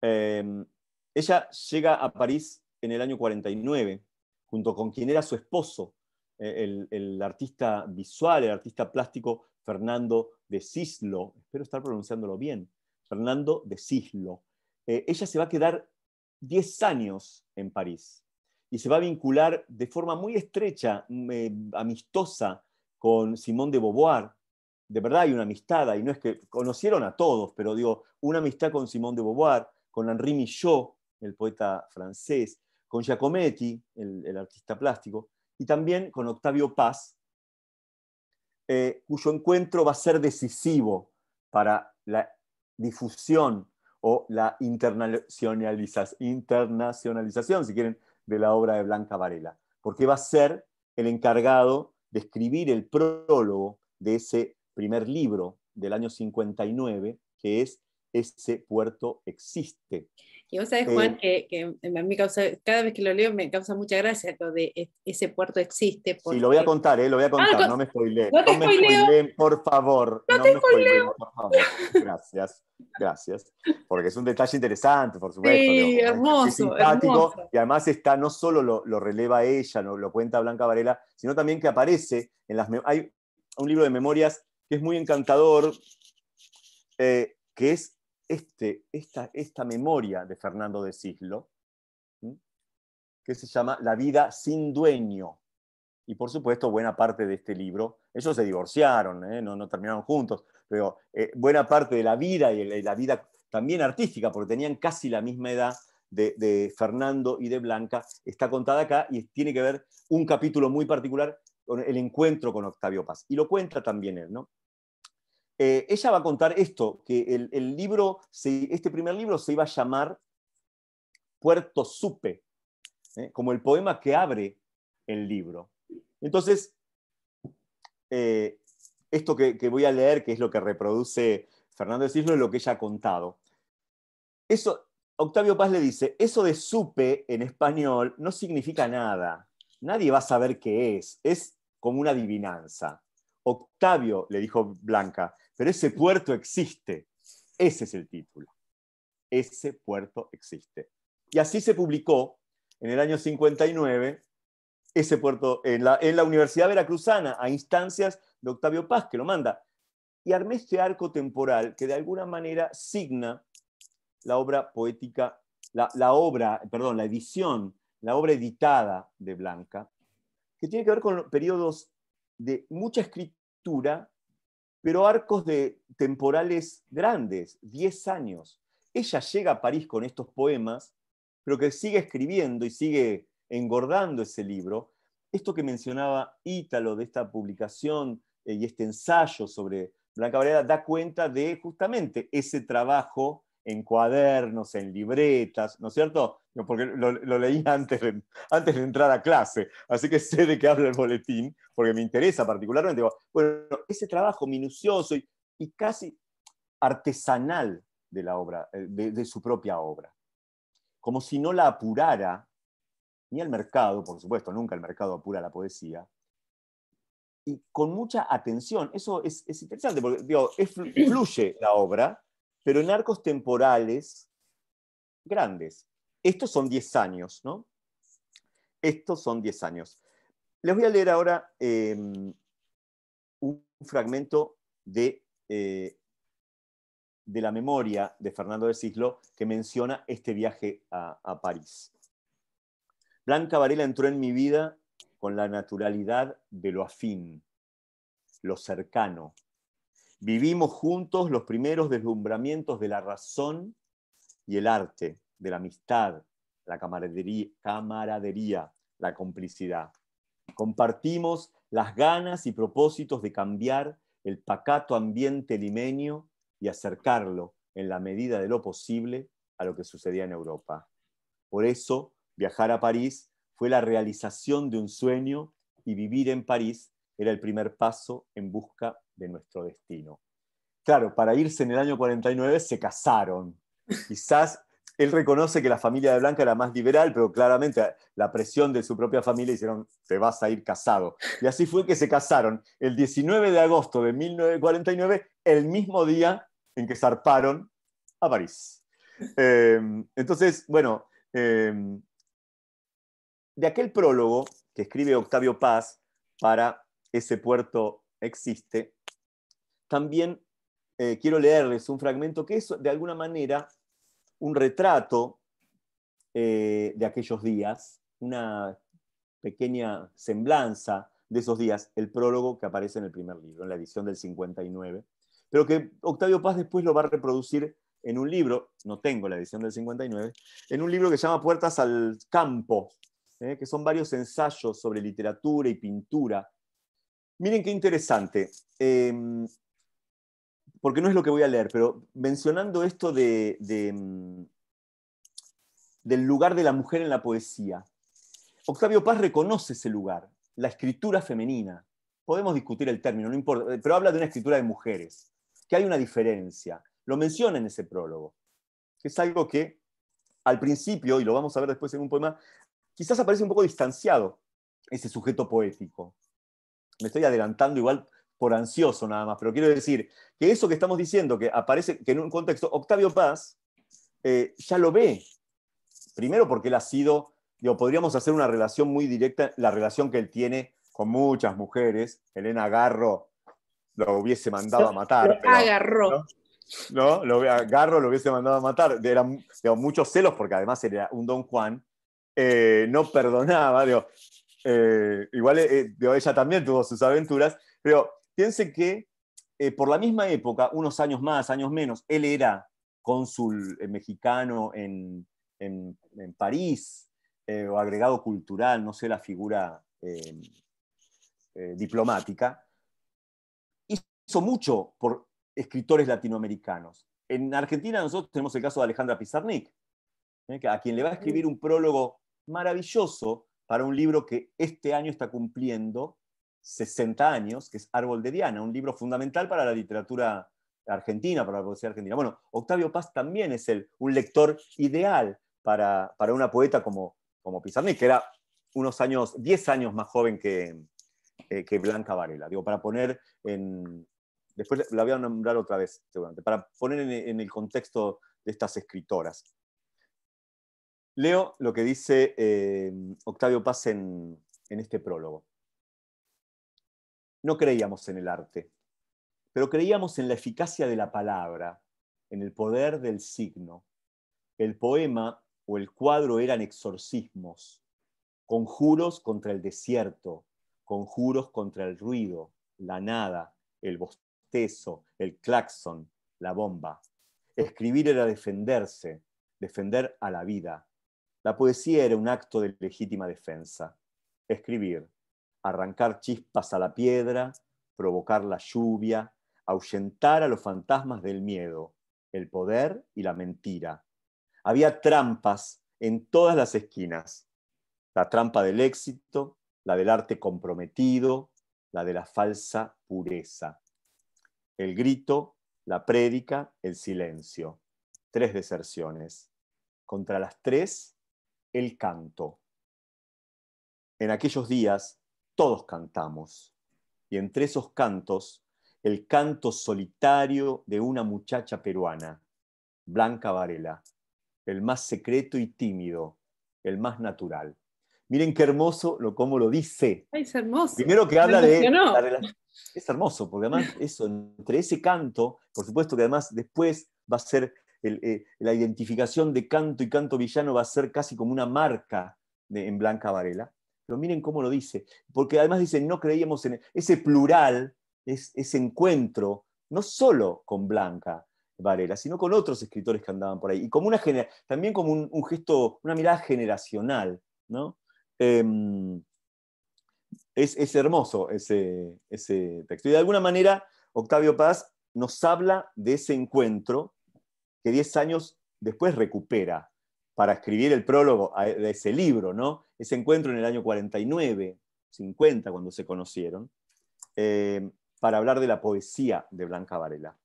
Eh, em, ella llega a París en el año 49, junto con quien era su esposo, eh, el, artista visual, el artista plástico Fernando de Cislo. Espero estar pronunciándolo bien. Fernando de Cislo. Eh, ella se va a quedar 10 años en París y se va a vincular de forma muy estrecha, mm, eh, amistosa, con Simón de Beauvoir. De verdad hay una amistad, y no es que conocieron a todos, pero digo, una amistad con Simón de Beauvoir, con Henri Michaud, el poeta francés, con Giacometti, el, artista plástico, y también con Octavio Paz, eh, cuyo encuentro va a ser decisivo para la difusión o la internacionalización, internacionalización, si quieren, de la obra de Blanca Varela, porque va a ser el encargado de escribir el prólogo de ese primer libro del año 59, que es Ese puerto existe. Y vos sabés, Juan, mm. que, a mí causa, cada vez que lo leo me causa mucha gracia lo de e, ese puerto existe. Sí, lo voy a contar, eh, lo voy a contar, no me spoileen. No, te me spoileen, por favor. No, te spoileen, por favor. Gracias, gracias. Porque es un detalle interesante, por supuesto. Sí, hermoso. Y además está, no solo lo, releva ella, lo, lo, cuenta Blanca Varela, sino también que aparece en las... Hay un libro de memorias que es muy encantador, eh, que es este, esta, esta memoria de Fernando de Cislo, que se llama La vida sin dueño. Y por supuesto, buena parte de este libro, ellos se divorciaron, ¿eh? no, terminaron juntos, pero eh, buena parte de la vida y la vida también artística, porque tenían casi la misma edad de, de Fernando y de Blanca, está contada acá y tiene que ver un capítulo muy particular con el encuentro con Octavio Paz. Y lo cuenta también él, ¿no? Eh, ella va a contar esto, que el, libro, este primer libro se iba a llamar Puerto Supe, ¿eh? como el poema que abre el libro. Entonces, eh, esto que, voy a leer, que es lo que reproduce Fernando de es lo que ella ha contado. Eso, Octavio Paz le dice, eso de supe en español no significa nada. Nadie va a saber qué es. Es como una adivinanza. Octavio, le dijo Blanca, pero ese puerto existe. Ese es el título. Ese puerto existe. Y así se publicó en el año 59 ese puerto en la, Universidad Veracruzana a instancias de Octavio Paz, que lo manda. Y armé este arco temporal que de alguna manera signa la obra poética, la, obra, perdón, la edición, la obra editada de Blanca, que tiene que ver con periodos de mucha escritura pero arcos de temporales grandes, 10 años. Ella llega a París con estos poemas, pero que sigue escribiendo y sigue engordando ese libro. Esto que mencionaba Ítalo de esta publicación eh, y este ensayo sobre Blanca Varela da cuenta de justamente ese trabajo en cuadernos, en libretas, ¿no es cierto? Porque lo, leí antes de, antes de entrar a clase, así que sé de qué habla el boletín, porque me interesa particularmente. Bueno, ese trabajo minucioso y, casi artesanal de la obra, eh, de, su propia obra, como si no la apurara ni el mercado, por supuesto, nunca el mercado apura la poesía, y con mucha atención, eso es, interesante, porque digo, fluye la obra, pero en arcos temporales grandes. Estos son diez años, ¿no? Estos son diez años. Les voy a leer ahora em, un fragmento de, eh, de, la memoria de Fernando de Cislo que menciona este viaje a, a París. Blanca Varela entró en mi vida con la naturalidad de lo afín, lo cercano, Vivimos juntos los primeros deslumbramientos de la razón y el arte, de la amistad, la camaradería, camaradería la complicidad. Compartimos las ganas y propósitos de cambiar el pacato ambiente limeño y acercarlo, en la medida de lo posible, a lo que sucedía en Europa. Por eso, viajar a París fue la realización de un sueño y vivir en París era el primer paso en busca de nuestro destino. Claro, para irse en el año 49 se casaron. Quizás él reconoce que la familia de Blanca era más liberal, pero claramente la presión de su propia familia hicieron, te vas a ir casado. Y así fue que se casaron el 19 de agosto de 1949, el mismo día en que zarparon a París. Em, entonces, bueno, em, de aquel prólogo que escribe Octavio Paz para Ese puerto existe, también eh, quiero leerles un fragmento que es de alguna manera un retrato eh, de aquellos días, una pequeña semblanza de esos días, el prólogo que aparece en el primer libro, en la edición del 59, pero que Octavio Paz después lo va a reproducir en un libro, no tengo la edición del 59, en un libro que se llama Puertas al Campo, eh, que son varios ensayos sobre literatura y pintura. Miren qué interesante. Em, porque no es lo que voy a leer, pero mencionando esto de, mm, del lugar de la mujer en la poesía, Octavio Paz reconoce ese lugar, la escritura femenina. Podemos discutir el término, no importa, eh, pero habla de una escritura de mujeres, que hay una diferencia. Lo menciona en ese prólogo, que es algo que al principio, y lo vamos a ver después en un poema, quizás aparece un poco distanciado ese sujeto poético. Me estoy adelantando igual por ansioso nada más, pero quiero decir que eso que estamos diciendo, que aparece, que en un contexto, Octavio Paz eh, ya lo ve. Primero porque él ha sido, digo, podríamos hacer una relación muy directa, la relación que él tiene con muchas mujeres. Elena Garro lo hubiese mandado a matar. ¿no? ¿no? Lo, Garro lo hubiese mandado a matar. Eran muchos celos, porque además era un don Juan. Eh, no perdonaba, digo, eh, igual ella también tuvo sus aventuras, pero Piense que eh, por la misma época, unos años más, años menos, él era cónsul eh, mexicano en, París, eh, o agregado cultural, no sé la figura em, diplomática, hizo mucho por escritores latinoamericanos. En Argentina nosotros tenemos el caso de Alejandra Pizarnik, a quien le va a escribir un prólogo maravilloso para un libro que este año está cumpliendo 60 años, que es Árbol de Diana, un libro fundamental para la literatura argentina, para la poesía argentina. Bueno, Octavio Paz también es el, un lector ideal para, una poeta como, como Pizarnik, que era unos años, 10 años más joven eh, que, Blanca Varela. Digo, para poner en. Después la voy a nombrar otra vez, seguramente, para poner en, el contexto de estas escritoras. Leo lo que dice eh, Octavio Paz en este prólogo no creíamos en el arte, pero creíamos en la eficacia de la palabra, en el poder del signo. El poema o el cuadro eran exorcismos, conjuros contra el desierto, conjuros contra el ruido, la nada, el bostezo, el claxon, la bomba. Escribir era defenderse, defender a la vida. La poesía era un acto de legítima defensa. Escribir arrancar chispas a la piedra, provocar la lluvia, ahuyentar a los fantasmas del miedo, el poder y la mentira. Había trampas en todas las esquinas. La trampa del éxito, la del arte comprometido, la de la falsa pureza. El grito, la prédica, el silencio. Tres deserciones. Contra las tres, el canto. En aquellos días todos cantamos. Y entre esos cantos, el canto solitario de una muchacha peruana, Blanca Varela, el más secreto y tímido, el más natural. Miren qué hermoso lo cómo lo dice. es hermoso. Primero que habla de la Es hermoso, porque además eso, entre ese canto, por supuesto que además después va a ser eh, la identificación de canto y canto villano va a ser casi como una marca en Blanca Varela. Pero miren cómo lo dice, porque además dice, no creíamos en e-". ese plural, ese encuentro, no solo con Blanca Varela, sino con otros escritores que andaban por ahí, y como una también como un, gesto, una mirada generacional, ¿no? Em, es, hermoso ese, ese texto. Y de alguna manera, Octavio Paz nos habla de ese encuentro que diez años después recupera para escribir el prólogo de ese libro, ¿no? Ese encuentro en el año 49, 50, cuando se conocieron, eh, para hablar de la poesía de Blanca Varela.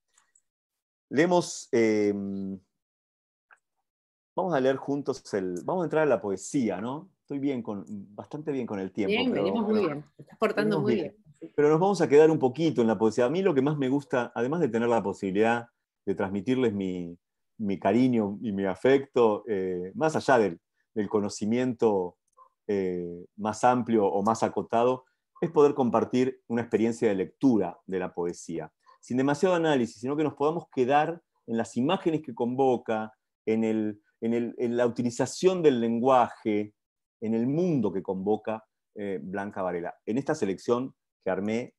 Leemos, eh, vamos a leer juntos el, vamos a entrar a la poesía, ¿no? Estoy bien con, bastante bien con el tiempo. Bien, pero, venimos muy bien, estás portando muy bien. Pero nos vamos a quedar un poquito en la poesía. A mí lo que más me gusta, además de tener la posibilidad de transmitirles mi, mi cariño y mi afecto, eh, más allá del, conocimiento eh, más amplio o más acotado, es poder compartir una experiencia de lectura de la poesía, sin demasiado análisis, sino que nos podamos quedar en las imágenes que convoca, en, en, la utilización del lenguaje, en el mundo que convoca eh, Blanca Varela, en esta selección que armé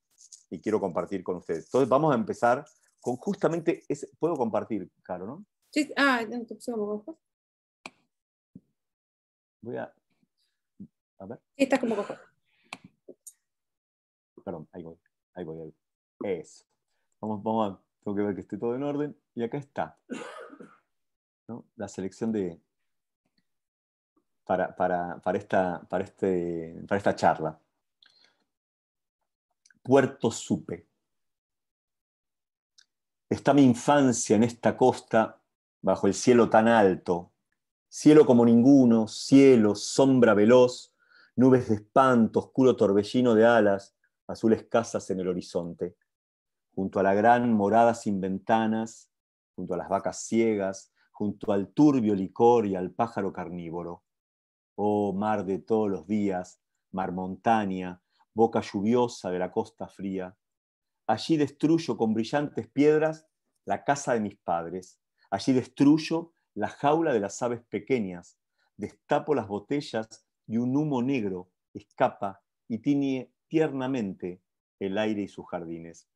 y quiero compartir con ustedes. Entonces vamos a empezar con justamente, ese, puedo compartir, claro, ¿no? Sí, ah, no, como Voy a. A ver. Sí, está como cojo. Perdón, ahí voy. Ahí voy, ahí Eso. Vamos, a. Tengo que ver que esté todo en orden. Y acá está. ¿no? La selección de. Para, para, para, esta, para, este, para esta charla. Puerto Supe. Está mi infancia en esta costa bajo el cielo tan alto. Cielo como ninguno, cielo, sombra veloz, nubes de espanto, oscuro torbellino de alas, azules casas en el horizonte. Junto a la gran morada sin ventanas, junto a las vacas ciegas, junto al turbio licor y al pájaro carnívoro. Oh mar de todos los días, mar montaña, boca lluviosa de la costa fría. Allí destruyo con brillantes piedras la casa de mis padres, Allí destruyo la jaula de las aves pequeñas, destapo las botellas y un humo negro escapa y tiñe tiernamente el aire y sus jardines.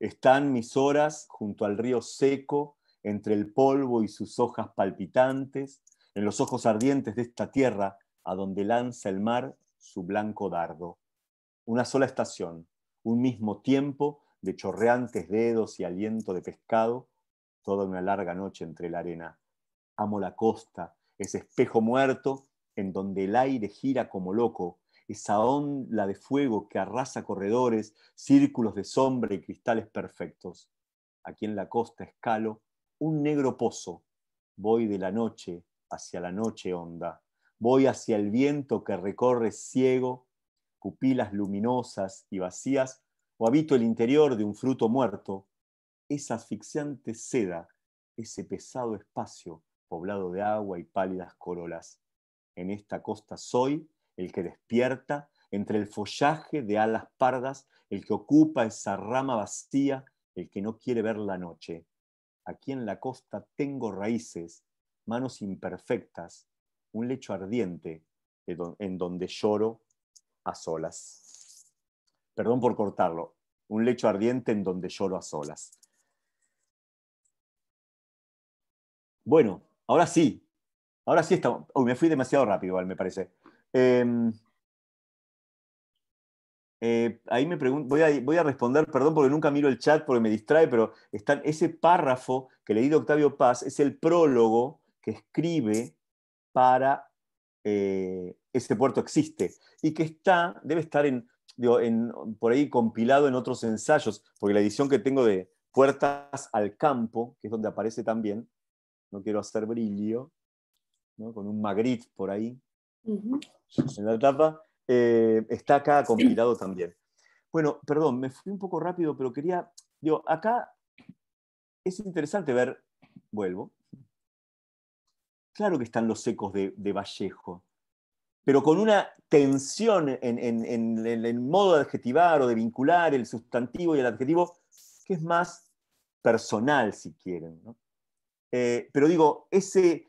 Están mis horas junto al río seco, entre el polvo y sus hojas palpitantes, en los ojos ardientes de esta tierra, a donde lanza el mar su blanco dardo. Una sola estación, un mismo tiempo de chorreantes dedos y aliento de pescado, toda una larga noche entre la arena. Amo la costa, ese espejo muerto en donde el aire gira como loco, esa onda de fuego que arrasa corredores, círculos de sombra y cristales perfectos. Aquí en la costa escalo un negro pozo. Voy de la noche hacia la noche honda. Voy hacia el viento que recorre ciego, pupilas luminosas y vacías, o habito el interior de un fruto muerto, esa asfixiante seda, ese pesado espacio poblado de agua y pálidas corolas. En esta costa soy el que despierta entre el follaje de alas pardas, el que ocupa esa rama vacía, el que no quiere ver la noche. Aquí en la costa tengo raíces, manos imperfectas, un lecho ardiente en donde lloro a solas. Perdón por cortarlo, un lecho ardiente en donde lloro a solas. Bueno, ahora sí. Ahora sí estamos. me fui demasiado rápido, me parece. Em, eh, ahí me pregunto, voy a, responder, perdón porque nunca miro el chat porque me distrae, pero está ese párrafo que leí de Octavio Paz es el prólogo que escribe para eh, Ese puerto existe y que está, debe estar en, por ahí compilado en otros ensayos, porque la edición que tengo de Puertas al Campo, que es donde aparece también, no quiero hacer brillo, ¿no? con un Magritte por ahí en la tapa, eh, está acá compilado también. Bueno, perdón, me fui un poco rápido, pero quería, digo, acá es interesante ver, vuelvo, claro que están los ecos de, Vallejo, pero con una tensión en, en, el modo de adjetivar o de vincular el sustantivo y el adjetivo, que es más personal, si quieren. ¿no? Eh, pero digo, ese,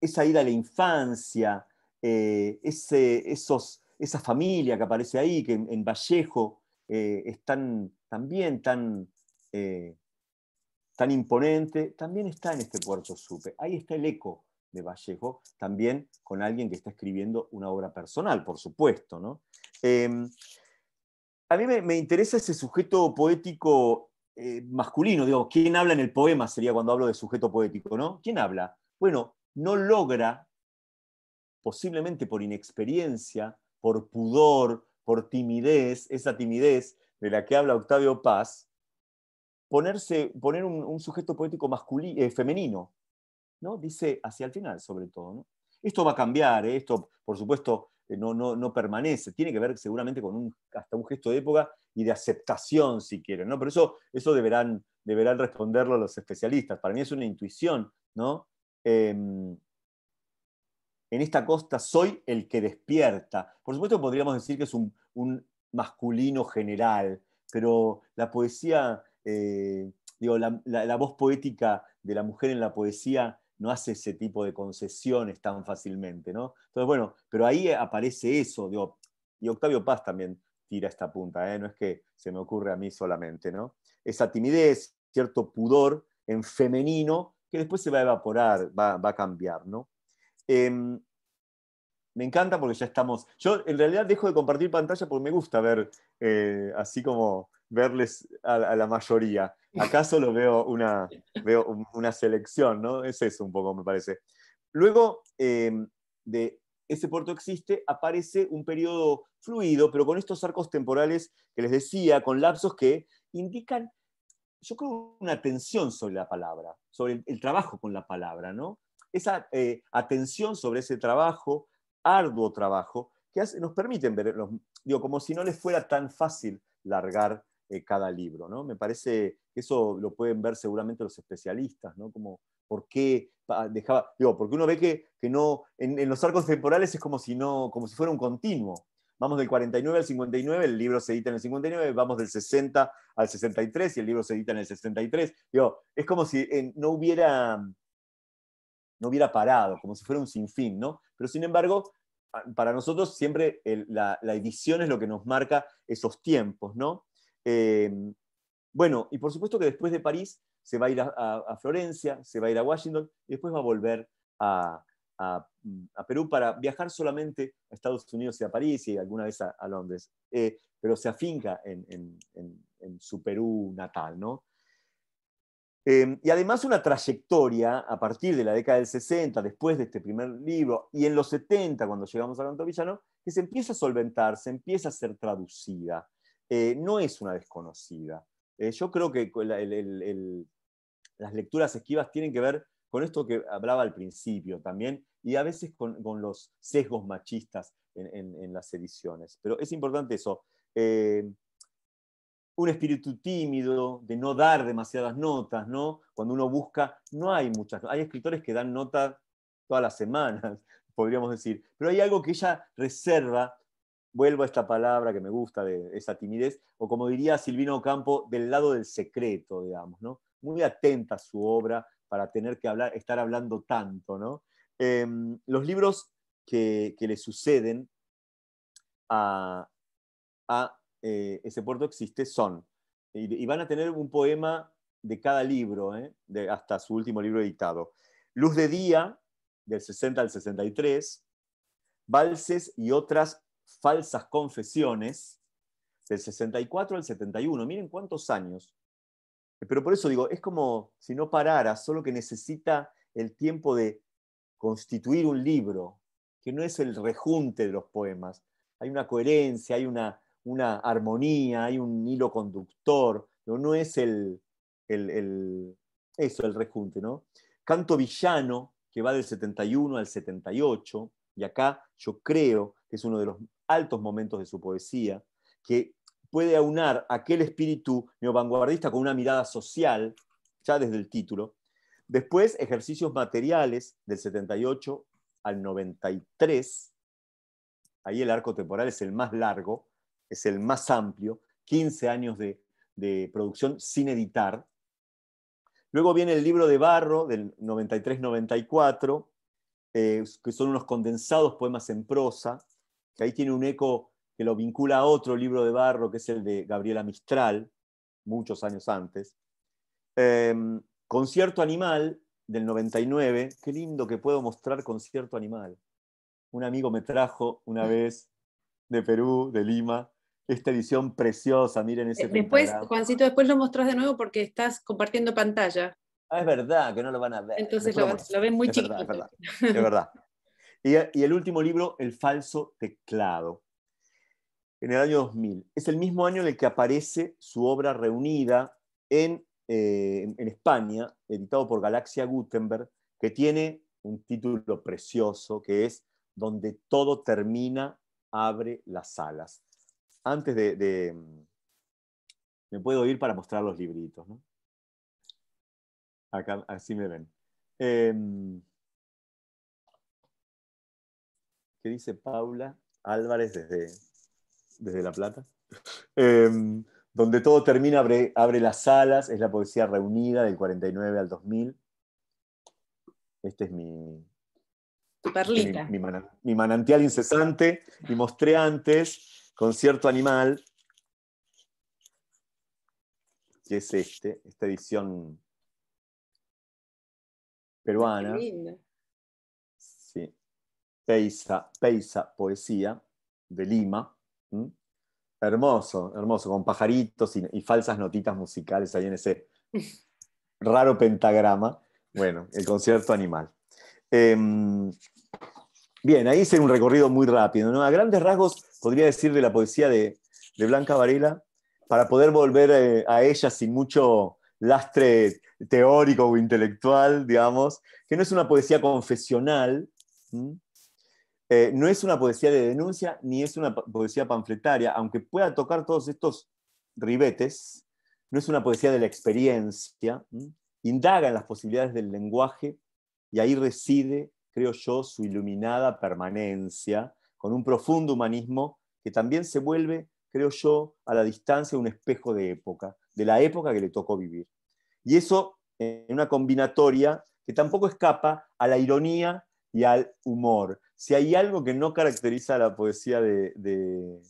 esa ida a la infancia, eh, ese, esos, esa familia que aparece ahí, que en, Vallejo eh, es también tan, tan imponente, también está en este puerto Supe. Ahí está el eco de Vallejo, también con alguien que está escribiendo una obra personal, por supuesto. Em, a mí me, me interesa ese sujeto poético eh, masculino, digo, ¿quién habla en el poema? Sería cuando hablo de sujeto poético, ¿no? ¿Quién habla? Bueno, no logra, posiblemente por inexperiencia, por pudor, por timidez, esa timidez de la que habla Octavio Paz, ponerse, poner un, sujeto poético masculino, eh, femenino, ¿no? Dice hacia el final, sobre todo, ¿no? Esto va a cambiar, ¿eh? esto, por supuesto, no, no, permanece. Tiene que ver seguramente con un, hasta un gesto de época y de aceptación, si quieren. ¿no? Pero eso, eso deberán, deberán responderlo los especialistas. Para mí es una intuición. ¿no? Em, en esta costa soy el que despierta. Por supuesto podríamos decir que es un, masculino general, pero la poesía, eh, digo, la voz poética de la mujer en la poesía no hace ese tipo de concesiones tan fácilmente, ¿no? Entonces, bueno, pero ahí aparece eso, y Octavio Paz también tira esta punta, ¿eh? no es que se me ocurre a mí solamente, ¿no? Esa timidez, cierto pudor en femenino que después se va a evaporar, va, a cambiar, ¿no? Em, me encanta porque ya estamos. Yo en realidad dejo de compartir pantalla porque me gusta ver, eh, así como verles a, la mayoría. Acaso lo veo una, veo una selección, ¿no? Es eso un poco, me parece. Luego em, de ese puerto existe, aparece un periodo fluido, pero con estos arcos temporales que les decía, con lapsos que indican, yo creo, una atención sobre la palabra, sobre el, trabajo con la palabra, ¿no? Esa eh, atención sobre ese trabajo, arduo trabajo que nos permiten ver, digo, como si no les fuera tan fácil largar eh, cada libro. ¿no? Me parece que eso lo pueden ver seguramente los especialistas, ¿no? como por qué dejaba, digo, porque uno ve que, que no, en, los arcos temporales es como si, no, como si fuera un continuo. Vamos del 49 al 59, el libro se edita en el 59, vamos del 60 al 63 y el libro se edita en el 63. Digo, es como si eh, no hubiera no hubiera parado, como si fuera un sinfín, ¿no? Pero sin embargo, para nosotros siempre la, edición es lo que nos marca esos tiempos, ¿no? Em, bueno, y por supuesto que después de París se va a ir a, Florencia, se va a ir a Washington y después va a volver a, Perú para viajar solamente a Estados Unidos y a París y alguna vez a, Londres. Eh, pero se afinca en, en, su Perú natal, ¿no? Em, y además una trayectoria a partir de la década del 60, después de este primer libro, y en los 70, cuando llegamos a Villano, que se empieza a solventar, se empieza a ser traducida. Eh, no es una desconocida. Eh, yo creo que las lecturas esquivas tienen que ver con esto que hablaba al principio también, y a veces con, los sesgos machistas en, en, las ediciones. Pero es importante eso. Eh, un espíritu tímido, de no dar demasiadas notas, ¿no? Cuando uno busca, no hay muchas. Hay escritores que dan notas todas las semanas, podríamos decir. Pero hay algo que ella reserva, vuelvo a esta palabra que me gusta de esa timidez, o como diría Silvino Campo del lado del secreto, digamos, ¿no? Muy atenta a su obra para tener que hablar, estar hablando tanto, ¿no? Em, los libros que, le suceden a eh, ese puerto existe son. Y, van a tener un poema de cada libro, eh, de, hasta su último libro editado. Luz de Día, del 60 al 63, Valses y otras falsas confesiones, del 64 al 71. Miren cuántos años. Eh, pero por eso digo, es como si no parara, solo que necesita el tiempo de constituir un libro, que no es el rejunte de los poemas. Hay una coherencia, hay una, una armonía, hay un hilo conductor, no, no es el, el, eso, el rejunte. ¿no? Canto villano, que va del 71 al 78, y acá yo creo que es uno de los altos momentos de su poesía, que puede aunar aquel espíritu neovanguardista con una mirada social, ya desde el título. Después, ejercicios materiales del 78 al 93. Ahí el arco temporal es el más largo, es el más amplio, 15 años de, producción sin editar. Luego viene el libro de Barro del 93-94, eh, que son unos condensados poemas en prosa, que ahí tiene un eco que lo vincula a otro libro de Barro, que es el de Gabriela Mistral, muchos años antes. Em, Concierto Animal del 99, qué lindo que puedo mostrar Concierto Animal. Un amigo me trajo una vez de Perú, de Lima, esta edición preciosa, miren ese eh, Después, Juancito, después lo mostrás de nuevo porque estás compartiendo pantalla. Ah, es verdad, que no lo van a ver. Entonces lo, ven muy chiquito. es verdad, es verdad. y, el último libro, El falso teclado, en el año 2000. Es el mismo año en el que aparece su obra reunida eh, en, en España, editado por Galaxia Gutenberg, que tiene un título precioso que es Donde todo termina, abre las alas antes de, mm, me puedo ir para mostrar los libritos. ¿no? Acá, así me ven. Em, ¿Qué dice Paula Álvarez desde, desde La Plata? Em, donde todo termina, abre, las salas es la poesía reunida del 49 al 2000. Este, este es mi... Perlita. Mi, mi manantial incesante. Y mostré antes concierto animal, que es este, esta edición peruana. Sí. Peisa, poesía de Lima. Hermoso, hermoso, con pajaritos y, falsas notitas musicales ahí en ese raro pentagrama. Bueno, el concierto animal. Em, bien, ahí hice un recorrido muy rápido. ¿no? A grandes rasgos, podría decir de la poesía de, Blanca Varela, para poder volver eh, a ella sin mucho lastre teórico o intelectual, digamos, que no es una poesía confesional, eh, no es una poesía de denuncia, ni es una poesía panfletaria, aunque pueda tocar todos estos ribetes, no es una poesía de la experiencia, indaga en las posibilidades del lenguaje y ahí reside, creo yo, su iluminada permanencia, con un profundo humanismo que también se vuelve, creo yo, a la distancia un espejo de época, de la época que le tocó vivir. Y eso en una combinatoria que tampoco escapa a la ironía y al humor. Si hay algo que no caracteriza a la poesía de, de,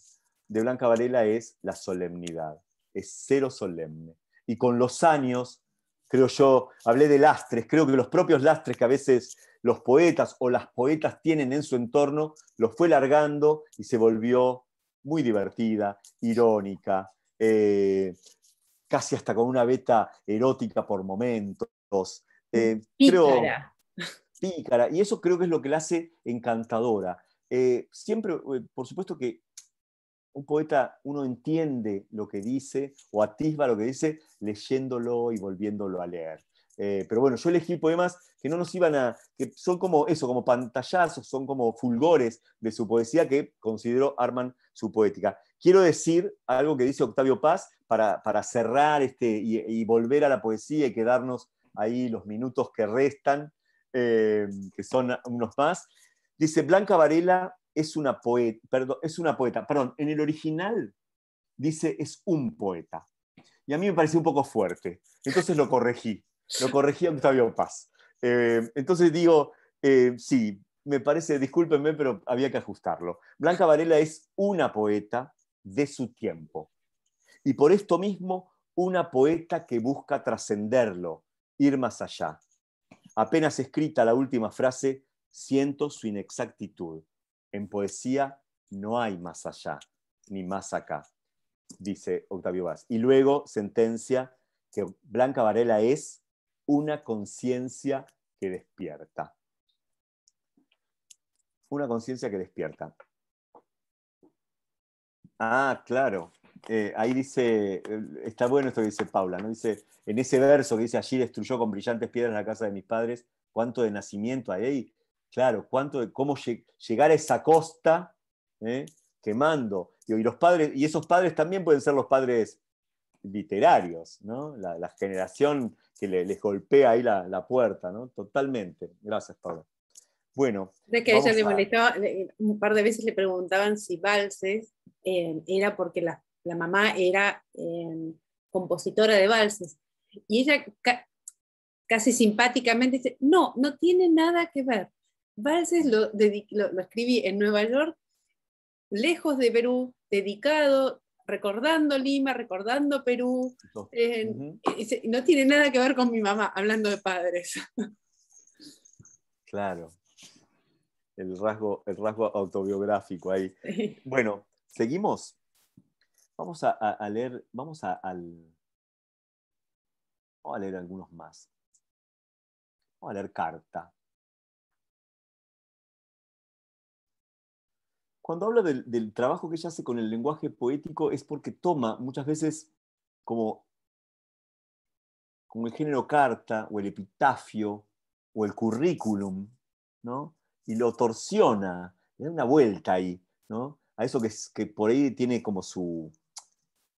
de Blanca Varela es la solemnidad, es cero solemne. Y con los años, creo yo, hablé de lastres, creo que los propios lastres que a veces los poetas o las poetas tienen en su entorno, los fue largando y se volvió muy divertida, irónica, eh, casi hasta con una beta erótica por momentos. Eh, pícara. pícara. Y eso creo que es lo que la hace encantadora. Eh, siempre, por supuesto que un poeta, uno entiende lo que dice o atisba lo que dice leyéndolo y volviéndolo a leer. Eh, pero bueno, yo elegí poemas que no nos iban a, que son como eso, como pantallazos, son como fulgores de su poesía que considero arman su poética. Quiero decir algo que dice Octavio Paz para, cerrar este, y, volver a la poesía y quedarnos ahí los minutos que restan, eh, que son unos más. Dice, Blanca Varela es una, poeta, perdón, es una poeta, perdón, en el original dice es un poeta. Y a mí me pareció un poco fuerte, entonces lo corregí lo corregía Octavio Paz. Eh, entonces digo, eh, sí, me parece, discúlpenme, pero había que ajustarlo. Blanca Varela es una poeta de su tiempo. Y por esto mismo, una poeta que busca trascenderlo, ir más allá. Apenas escrita la última frase, siento su inexactitud. En poesía no hay más allá, ni más acá, dice Octavio Paz. Y luego sentencia que Blanca Varela es una conciencia que despierta. Una conciencia que despierta. Ah, claro. Eh, ahí dice, eh, está bueno esto que dice Paula, ¿no? Dice, en ese verso que dice, allí destruyó con brillantes piedras la casa de mis padres, cuánto de nacimiento hay ahí. Claro, cuánto de, cómo llegar a esa costa ¿eh? quemando. Y los padres, y esos padres también pueden ser los padres literarios, ¿no? la, generación que le, les golpea ahí la, puerta, ¿no? totalmente. Gracias, Pablo. Bueno. un par de veces le preguntaban si valses eh, era porque la, mamá era em, compositora de valses. Y ella casi simpáticamente dice, no, no tiene nada que ver. Valses lo, lo escribí en Nueva York, lejos de Perú, dedicado recordando Lima, recordando Perú. No tiene nada que ver con mi mamá, hablando de padres. Claro. El rasgo, el rasgo autobiográfico ahí. Bueno, seguimos. Vamos a, leer, vamos vamos a leer algunos más. Vamos a leer carta. cuando habla del, trabajo que ella hace con el lenguaje poético es porque toma muchas veces como, el género carta o el epitafio o el currículum, ¿no? Y lo torsiona, le da una vuelta ahí, ¿no? A eso que, que por ahí tiene como su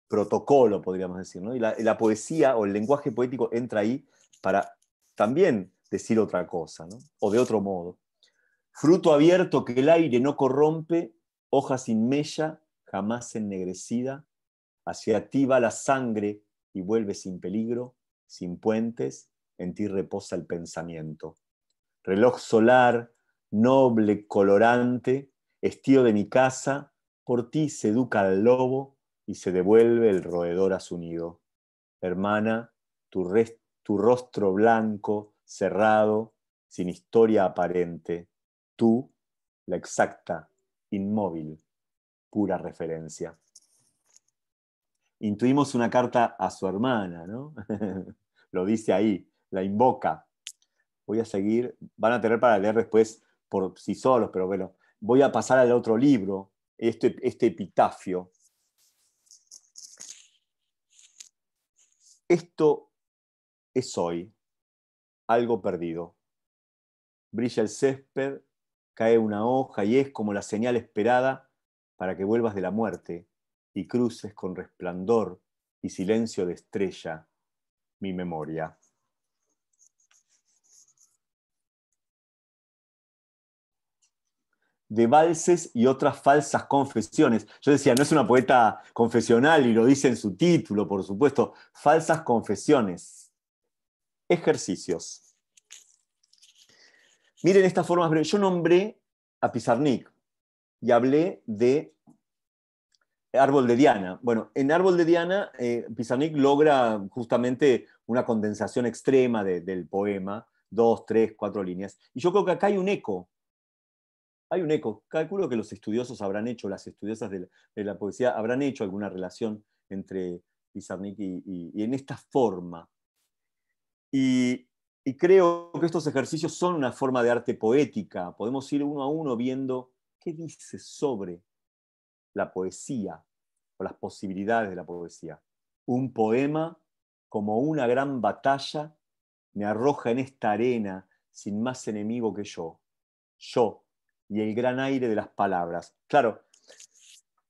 protocolo, podríamos decir, Y la, poesía o el lenguaje poético entra ahí para también decir otra cosa, O de otro modo fruto abierto que el aire no corrompe hoja sin mella, jamás ennegrecida, hacia ti va la sangre y vuelve sin peligro, sin puentes, en ti reposa el pensamiento. Reloj solar, noble colorante, estío de mi casa, por ti se educa el lobo y se devuelve el roedor a su nido. Hermana, tu, tu rostro blanco, cerrado, sin historia aparente, tú, la exacta inmóvil, pura referencia. Intuimos una carta a su hermana, ¿no? Lo dice ahí, la invoca. Voy a seguir, van a tener para leer después por sí solos, pero bueno, voy a pasar al otro libro, este, este epitafio. Esto es hoy, algo perdido. Brilla el césped cae una hoja y es como la señal esperada para que vuelvas de la muerte y cruces con resplandor y silencio de estrella mi memoria. de valses y otras falsas confesiones. Yo decía, no es una poeta confesional y lo dice en su título, por supuesto, falsas confesiones. Ejercicios. Miren estas formas Yo nombré a Pizarnik y hablé de Árbol de Diana. Bueno, en Árbol de Diana, eh, Pizarnik logra justamente una condensación extrema del poema, dos, tres, cuatro líneas. Y yo creo que acá hay un eco. Hay un eco. Calculo que los estudiosos habrán hecho, las estudiosas de la, poesía habrán hecho alguna relación entre Pizarnik y, y en esta forma. Y, y creo que estos ejercicios son una forma de arte poética. Podemos ir uno a uno viendo qué dice sobre la poesía o las posibilidades de la poesía. Un poema, como una gran batalla, me arroja en esta arena sin más enemigo que yo. Yo y el gran aire de las palabras. Claro,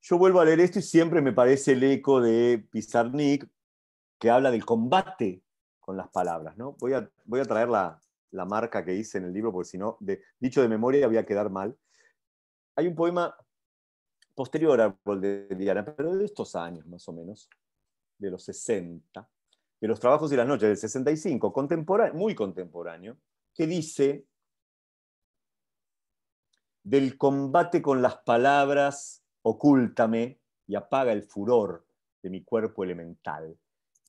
yo vuelvo a leer esto y siempre me parece el eco de Pizarnik, que habla del combate las palabras. ¿no? Voy, a, voy a traer la, marca que hice en el libro, porque si no, dicho de memoria, voy a quedar mal. Hay un poema posterior a de Diana, pero de estos años más o menos, de los 60, de los trabajos y las noches, del 65, contemporáneo, muy contemporáneo, que dice del combate con las palabras, ocúltame y apaga el furor de mi cuerpo elemental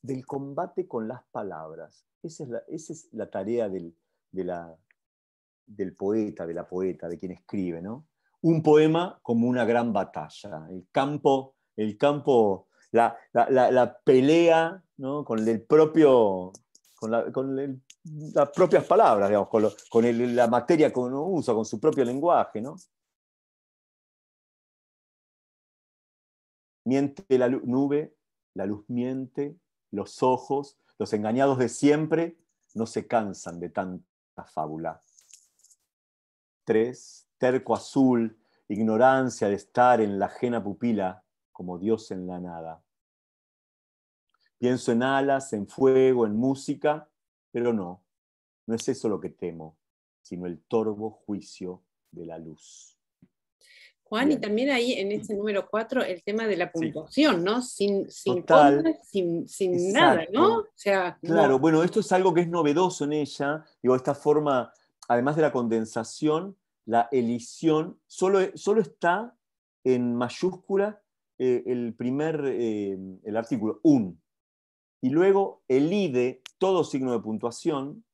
del combate con las palabras. Esa es la, tarea del, poeta, de la poeta, de quien escribe, Un poema como una gran batalla, el campo, el campo, la, pelea con el propio, con las propias palabras, con, la materia que uno usa, con su propio lenguaje, Miente la nube, la luz miente, los ojos, los engañados de siempre, no se cansan de tanta fábula. Tres, Terco azul, ignorancia de estar en la ajena pupila como Dios en la nada. Pienso en alas, en fuego, en música, pero no, no es eso lo que temo, sino el torvo juicio de la luz. Juan, y también ahí en este número 4 el tema de la puntuación, ¿no? Sin, sin, sin, nada, ¿no? sea, claro, bueno, esto es algo que es novedoso en ella, digo, esta forma, además de la condensación, la elisión, solo, solo está en mayúscula eh, el primer, eh, el artículo, un. Y luego elide todo signo de puntuación,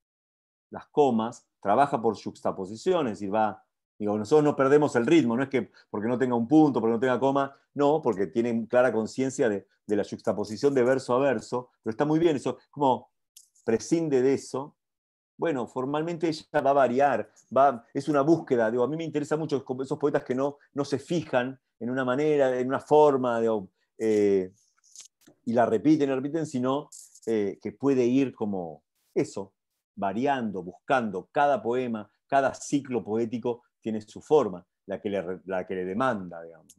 las comas, trabaja por juxtaposición, es decir, va nosotros no perdemos el ritmo, no es que porque no tenga un punto, porque no tenga coma, no, porque tienen clara conciencia de, la juxtaposición de verso a verso, pero está muy bien eso, como prescinde de eso. Bueno, formalmente ella va a variar, es una búsqueda. a mí me interesa mucho esos poetas que no, se fijan en una manera, en una forma, eh, y la repiten, repiten, sino eh, que puede ir como eso, variando, buscando cada poema, cada ciclo poético tiene su forma, la que le, la que le demanda, digamos.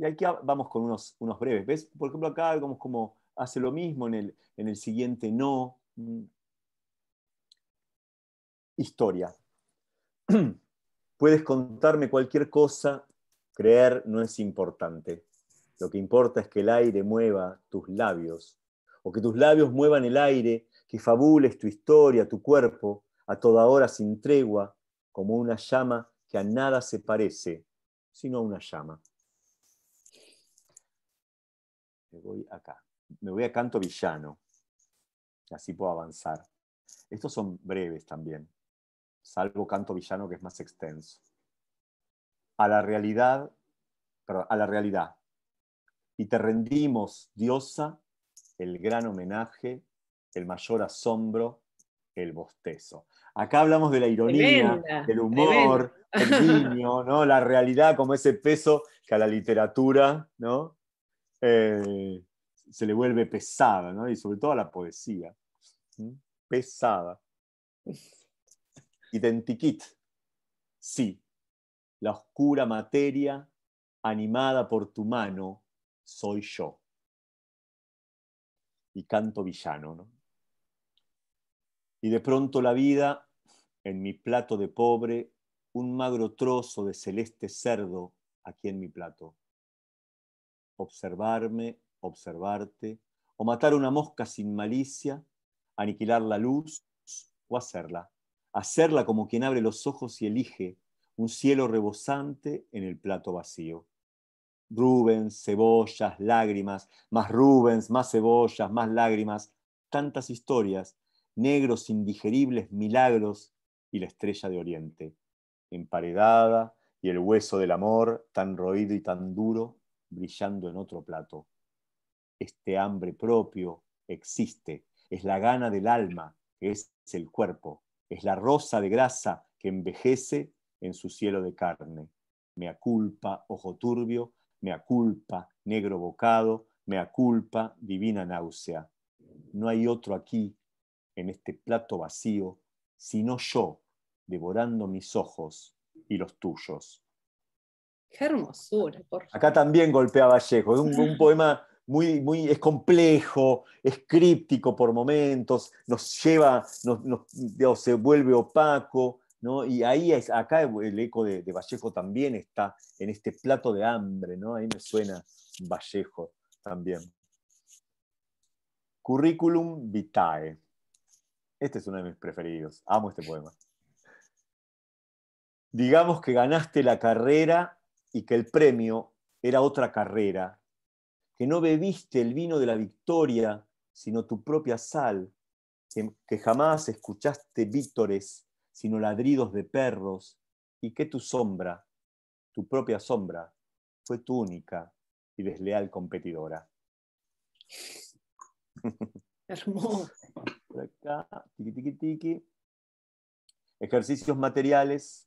Y aquí vamos con unos, unos breves. ¿Ves? Por ejemplo, acá vemos como hace lo mismo en el, en el siguiente no. Mm, historia. Puedes contarme cualquier cosa, creer no es importante. Lo que importa es que el aire mueva tus labios, o que tus labios muevan el aire, que fabules tu historia, tu cuerpo, a toda hora sin tregua, como una llama que a nada se parece, sino a una llama. Me voy acá, me voy a canto villano, así puedo avanzar. Estos son breves también, salvo canto villano que es más extenso. A la realidad, a la realidad. Y te rendimos, diosa, el gran homenaje, el mayor asombro el bostezo. Acá hablamos de la ironía, del humor, el niño, la realidad como ese peso que a la literatura eh, se le vuelve pesada, y sobre todo a la poesía. Pesada. Identikit. Sí, la oscura materia animada por tu mano soy yo. Y canto villano, ¿no? Y de pronto la vida, en mi plato de pobre, un magro trozo de celeste cerdo aquí en mi plato. Observarme, observarte, o matar una mosca sin malicia, aniquilar la luz o hacerla. Hacerla como quien abre los ojos y elige un cielo rebosante en el plato vacío. Rubens, cebollas, lágrimas, más Rubens, más cebollas, más lágrimas, tantas historias negros indigeribles milagros y la estrella de oriente, emparedada y el hueso del amor, tan roído y tan duro, brillando en otro plato. Este hambre propio existe, es la gana del alma, es el cuerpo, es la rosa de grasa que envejece en su cielo de carne. me aculpa ojo turbio, me aculpa negro bocado, me aculpa divina náusea. No hay otro aquí en este plato vacío, sino yo, devorando mis ojos y los tuyos. Qué hermosura, Acá también golpea Vallejo, es un, poema muy, muy, es complejo, es críptico por momentos, nos lleva, se vuelve opaco, ¿no? Y ahí, acá el eco de, de, Vallejo también está en este plato de hambre, ¿no? Ahí me suena Vallejo también. Curriculum vitae. Este es uno de mis preferidos. Amo este poema. Digamos que ganaste la carrera y que el premio era otra carrera, que no bebiste el vino de la victoria, sino tu propia sal, que jamás escuchaste vítores, sino ladridos de perros, y que tu sombra, tu propia sombra, fue tu única y desleal competidora. Hermoso. Por acá, tiki, tiki, tiki. Ejercicios materiales,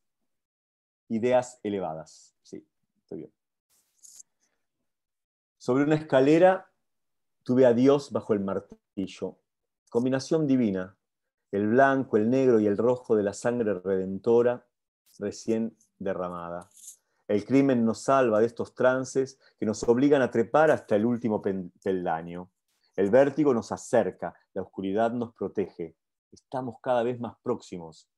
ideas elevadas. Sí, estoy bien. Sobre una escalera tuve a Dios bajo el martillo. Combinación divina. El blanco, el negro y el rojo de la sangre redentora recién derramada. El crimen nos salva de estos trances que nos obligan a trepar hasta el último peldaño. El vértigo nos acerca, la oscuridad nos protege. Estamos cada vez más próximos.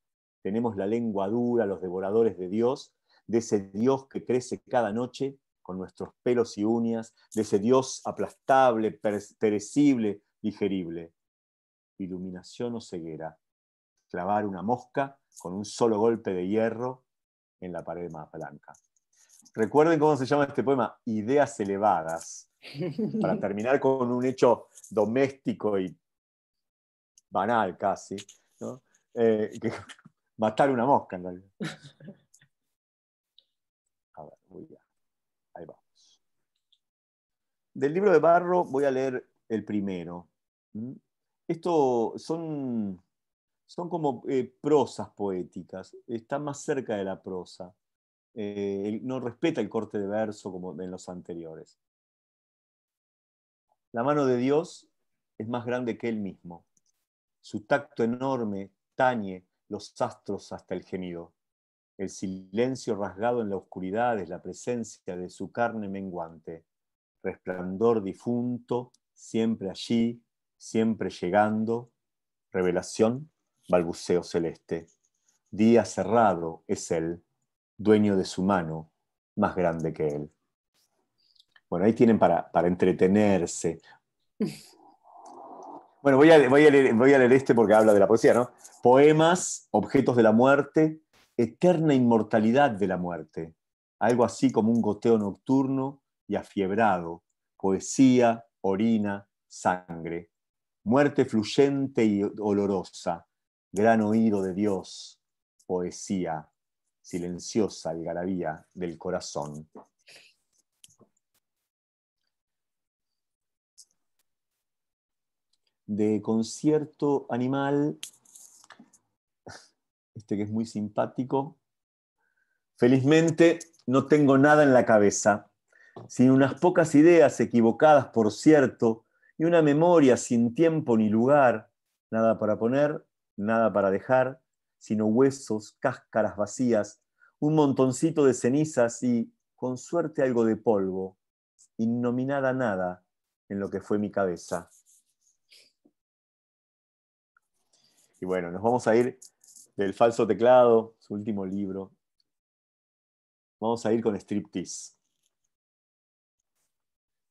Tenemos la lengua dura, los devoradores de Dios, de ese Dios que crece cada noche con nuestros pelos y uñas, de ese Dios aplastable, perecible, digerible. Iluminación o ceguera. Clavar una mosca con un solo golpe de hierro en la pared más blanca. Recuerden cómo se llama este poema, Ideas elevadas, para terminar con un hecho doméstico y banal casi, eh, matar una mosca A ver, ahí vamos. Del libro de Barro voy a leer el primero. Esto son, como eh, prosas poéticas, está más cerca de la prosa. Eh, no respeta el corte de verso como en los anteriores. La mano de Dios es más grande que él mismo. Su tacto enorme tañe los astros hasta el gemido. El silencio rasgado en la oscuridad es la presencia de su carne menguante, resplandor difunto, siempre allí, siempre llegando, revelación, balbuceo celeste. Día cerrado es él, dueño de su mano, más grande que él. Bueno, ahí tienen para, para entretenerse, Bueno, voy a, leer, este porque habla de la poesía, ¿no? Poemas, objetos de la muerte, eterna inmortalidad de la muerte, algo así como un goteo nocturno y afiebrado, poesía, orina, sangre, muerte fluyente y olorosa, gran oído de Dios, poesía, silenciosa algarabía del corazón. de concierto animal, este que es muy simpático. Felizmente no tengo nada en la cabeza, sin unas pocas ideas equivocadas, por cierto, y una memoria sin tiempo ni lugar, nada para poner, nada para dejar, sino huesos, cáscaras vacías, un montoncito de cenizas y, con suerte, algo de polvo, innominada nada en lo que fue mi cabeza. Y bueno, nos vamos a ir del falso teclado, su último libro. Vamos a ir con striptease.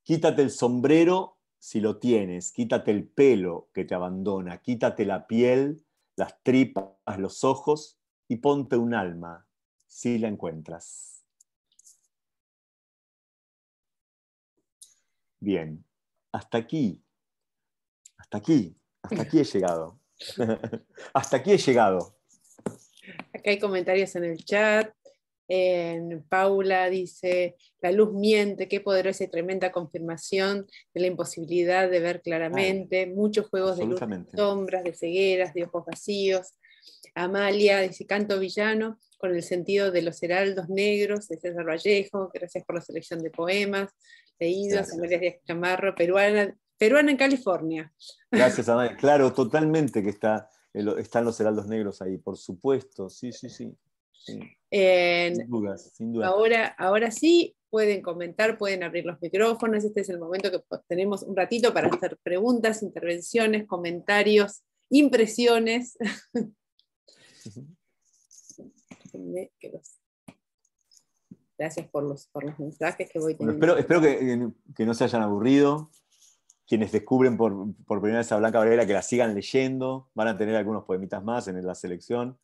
Quítate el sombrero si lo tienes, quítate el pelo que te abandona, quítate la piel, las tripas, los ojos y ponte un alma si la encuentras. Bien, hasta aquí, hasta aquí, hasta aquí he llegado. Hasta aquí he llegado. Acá hay comentarios en el chat. Paula dice, la luz miente, qué poderosa y tremenda confirmación de la imposibilidad de ver claramente, muchos juegos de luz, sombras, de cegueras, de ojos vacíos. Amalia dice, canto villano con el sentido de los heraldos negros, de César Vallejo, gracias por la selección de poemas, leídos, Amalia Díaz Camarro, peruana peruana en California. Gracias, Ana. Claro, totalmente que está, están los heraldos negros ahí, por supuesto. Sí, sí, sí. sin dudas, Ahora, ahora sí, pueden comentar, pueden abrir los micrófonos. Este es el momento que tenemos un ratito para hacer preguntas, intervenciones, comentarios, impresiones. Gracias por los, los mensajes que voy teniendo. espero, que, no se hayan aburrido quienes descubren por, primera vez a Blanca Varela, que la sigan leyendo, van a tener algunos poemitas más en la selección.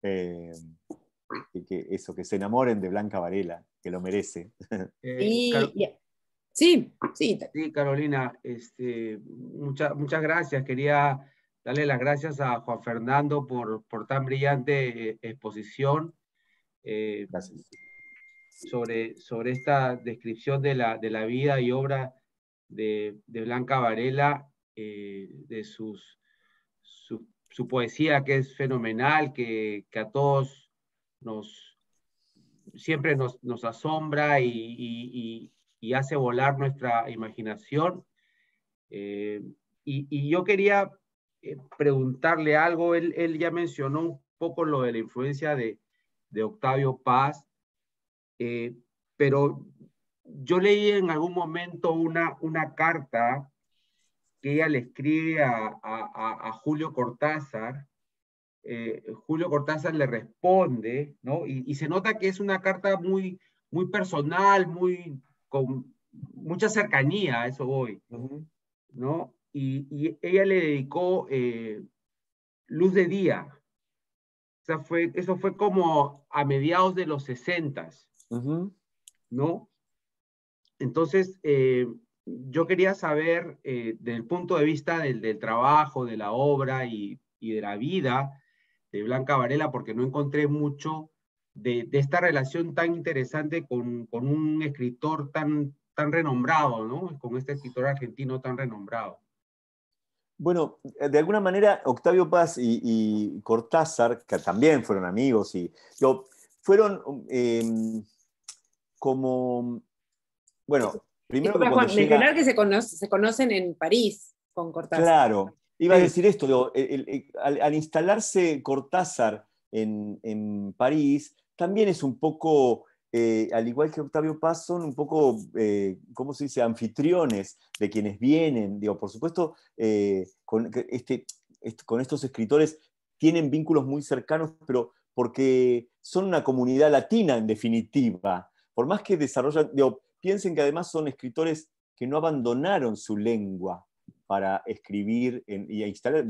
Eh, que, eso, que se enamoren de Blanca Varela, que lo merece. Eh, sí, sí. Sí, Carolina, este, muchas gracias. Quería darle las gracias a Juan Fernando por, tan brillante eh, exposición. Sobre, sobre esta descripción de la, de la vida y obra de, Blanca Varela, eh, de su, poesía que es fenomenal, que, a todos nos siempre nos, asombra y, hace volar nuestra imaginación. Eh, y, yo quería eh, preguntarle algo, él, ya mencionó un poco lo de la influencia de, Octavio Paz, pero yo leí en algún momento una, una carta que ella le escribe a, Julio Cortázar. Eh, Julio Cortázar le responde, ¿no? Y, se nota que es una carta muy, muy personal, muy, con mucha cercanía, a eso voy, ¿no? Y, ella le dedicó eh, Luz de Día. O sea, fue, eso fue como a mediados de los sesentas, ¿no? Entonces, eh, yo quería saber, eh, desde el punto de vista del, trabajo, de la obra y, de la vida de Blanca Varela, porque no encontré mucho de, esta relación tan interesante con, un escritor tan, tan renombrado, ¿no? Con este escritor argentino tan renombrado. Bueno, de alguna manera Octavio Paz y, Cortázar, que también fueron amigos, y, yo, fueron eh, como bueno, primero que que se, se, conocen en París con Cortázar. Claro, iba a decir esto, al, instalarse Cortázar en, París, también es un poco, eh, al igual que Octavio Paz, son un poco, eh, ¿cómo se dice?, anfitriones de quienes vienen. Digo, por supuesto, eh, con, este, con estos escritores tienen vínculos muy cercanos, pero porque son una comunidad latina en definitiva. Por más que desarrollan, Piensen que además son escritores que no abandonaron su lengua para escribir en, y instalar.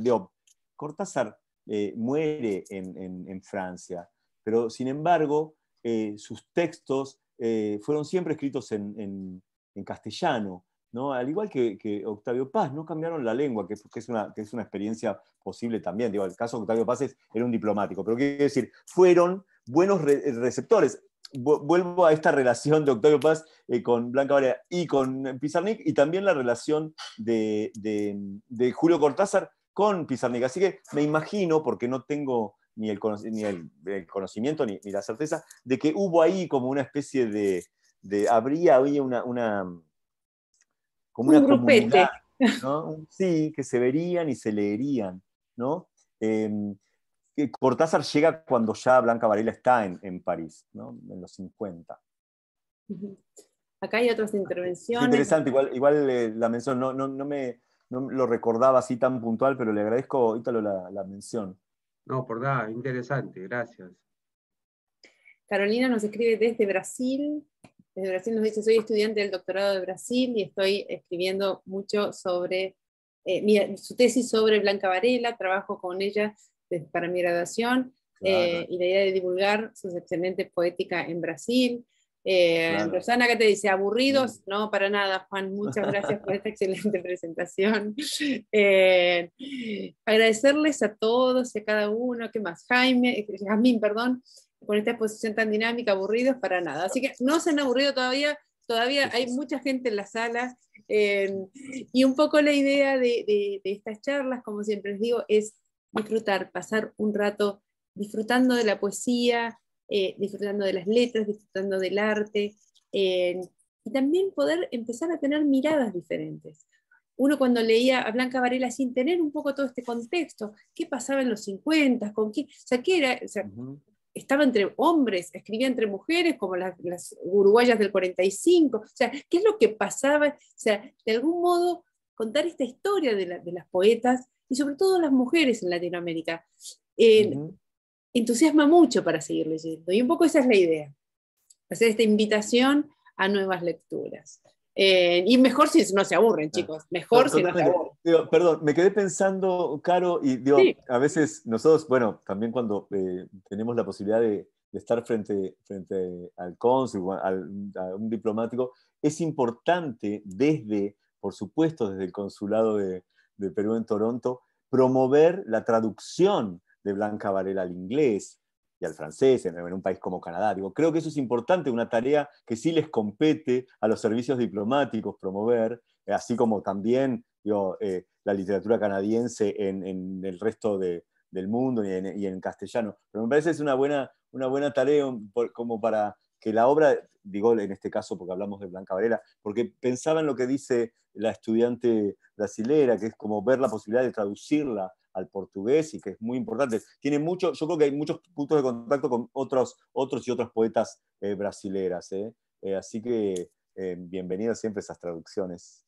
Cortázar eh, muere en, Francia, pero sin embargo eh, sus textos eh, fueron siempre escritos en, castellano, ¿no? al igual que, Octavio Paz, no cambiaron la lengua, que, es una, que, es una, experiencia posible también. Digo, el caso de Octavio Paz era un diplomático, pero quiero decir, fueron buenos receptores vuelvo a esta relación de Octavio Paz eh, con Blanca Varela y con Pizarnik, y también la relación de, Julio Cortázar con Pizarnik. Así que me imagino, porque no tengo ni el, conocimiento ni, la certeza, de que hubo ahí como una especie de. habría, había una. una como una grupete. ¿no? Sí, que se verían y se leerían, ¿no? Em, Cortázar llega cuando ya Blanca Varela está en, París, en los 50. Acá hay otras intervenciones. interesante, igual, eh, la mención, no, no, me lo recordaba así tan puntual, pero le agradezco, Ítalo, la, mención. No, por nada, interesante, gracias. Carolina nos escribe desde Brasil. Desde Brasil nos dice, soy estudiante del doctorado de Brasil y estoy escribiendo mucho sobre eh, su tesis sobre Blanca Varela, trabajo con ella para mi graduación eh, y la idea de divulgar sus excelentes poética en Brasil. Eh, Rosana que te dice, aburridos, mm. no, para nada, Juan, muchas gracias por esta excelente presentación. Eh, agradecerles a todos y a cada uno, ¿qué más? Jaime, Jamín, perdón, por esta exposición tan dinámica, aburridos, para nada. Así que no se han aburrido todavía, todavía hay mucha gente en la sala y un poco la idea de, de estas charlas, como siempre les digo, es disfrutar, pasar un rato disfrutando de la poesía, eh, disfrutando de las letras, disfrutando del arte, eh, y también poder empezar a tener miradas diferentes. Uno cuando leía a Blanca Varela sin tener un poco todo este contexto, qué pasaba en los 50, con quién, o sea, era, estaba entre hombres, escribía entre mujeres, como las, uruguayas del 45, o sea, qué es lo que pasaba, sea, de algún modo contar esta historia de las poetas y sobre todo las mujeres en Latinoamérica. Entusiasma mucho para seguir leyendo y un poco esa es la idea, hacer esta invitación a nuevas lecturas. Eh, y mejor si no se aburren, chicos. Mejor si no se aburren. perdón, me quedé pensando, Caro, y a veces nosotros, bueno, también cuando eh, tenemos la posibilidad de, estar frente, frente al cónsul, a un diplomático, es importante desde, por supuesto, desde el consulado de, de Perú en Toronto, promover la traducción de Blanca Varela al inglés y al francés en, un país como Canadá. Digo, creo que eso es importante, una tarea que sí les compete a los servicios diplomáticos promover, eh, así como también eh, la literatura canadiense en, el resto del mundo y en, castellano. Pero me parece que es una buena, una buena tarea como para que la obra, digo en este caso porque hablamos de Blanca Valera porque pensaba en lo que dice la estudiante brasilera, que es como ver la posibilidad de traducirla al portugués y que es muy importante. Tiene mucho, yo creo que hay muchos puntos de contacto con otros, otros y otras poetas eh, brasileras. Eh. Eh, así que bienvenidas siempre esas traducciones.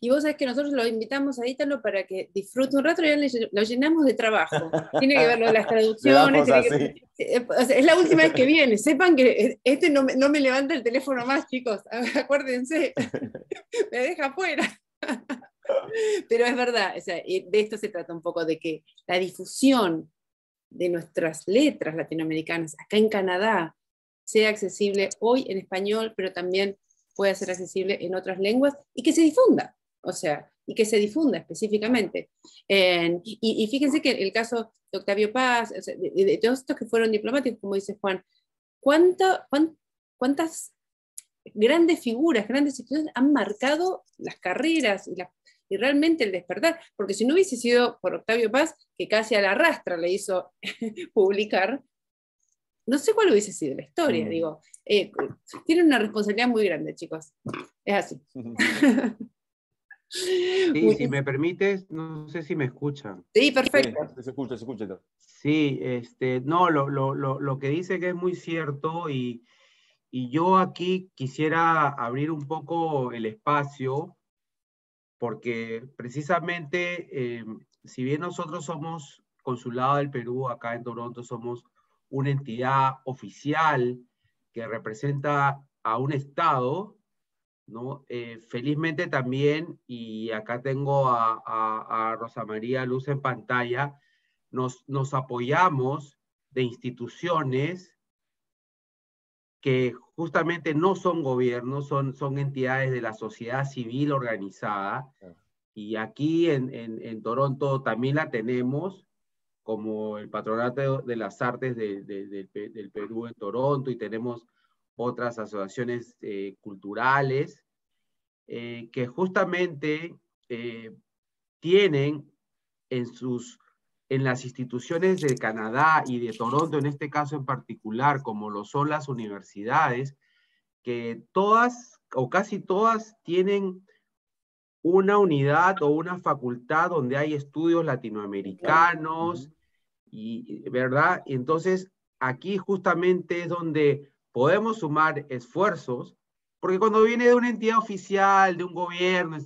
Y vos sabés que nosotros lo invitamos a Ítalo para que disfrute un rato y ya lo llenamos de trabajo. Tiene que ver las traducciones. Eh, es la última vez que viene. Sepan que eh, este no, me levanta el teléfono más, chicos. Acuérdense. me deja fuera. Pero es verdad, de esto se trata un poco de que la difusión de nuestras letras latinoamericanas acá en Canadá sea accesible hoy en español, pero también pueda ser accesible en otras lenguas y que se difunda, o sea, y que se difunda específicamente. y, fíjense que el caso de Octavio Paz, de, todos estos que fueron diplomáticos, como dice Juan, ¿cuántas grandes figuras, grandes instituciones han marcado las carreras y, realmente el despertar? Porque si no hubiese sido por Octavio Paz, que casi a la rastra le hizo publicar no sé cuál hubiese sido la historia, mm. digo. Eh, tienen una responsabilidad muy grande, chicos. Es así. Sí, si me permites, no sé si me escuchan. Sí, perfecto. se escucha, se escucha. Sí, este, no, lo, que dice que es muy cierto y, yo aquí quisiera abrir un poco el espacio porque precisamente, eh, si bien nosotros somos consulado del Perú, acá en Toronto somos una entidad oficial que representa a un Estado, ¿no? Eh, felizmente también, y acá tengo a, Rosa María Luz en pantalla, nos, apoyamos de instituciones que justamente no son gobiernos, son, son entidades de la sociedad civil organizada. Y aquí en, en Toronto también la tenemos, como el Patronato de las Artes del Perú en Toronto, y tenemos otras asociaciones eh, culturales, eh, que justamente eh, tienen en, sus, en las instituciones de Canadá y de Toronto, en este caso en particular, como lo son las universidades, que todas o casi todas tienen una unidad o una facultad donde hay estudios latinoamericanos, y, ¿verdad? Entonces, aquí justamente es donde podemos sumar esfuerzos, porque cuando viene de una entidad oficial, de un gobierno,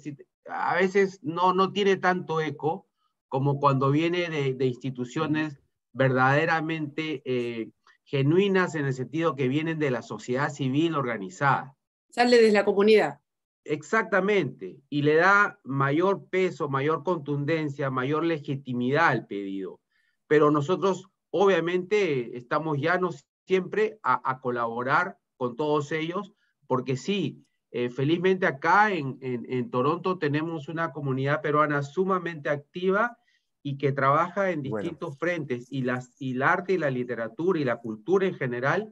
a veces no, no tiene tanto eco como cuando viene de, instituciones verdaderamente eh, genuinas en el sentido que vienen de la sociedad civil organizada. Sale desde la comunidad. Exactamente, y le da mayor peso, mayor contundencia, mayor legitimidad al pedido pero nosotros obviamente estamos ya no siempre a, colaborar con todos ellos, porque sí, eh, felizmente acá en, Toronto tenemos una comunidad peruana sumamente activa y que trabaja en distintos frentes y, las, y el arte y la literatura y la cultura en general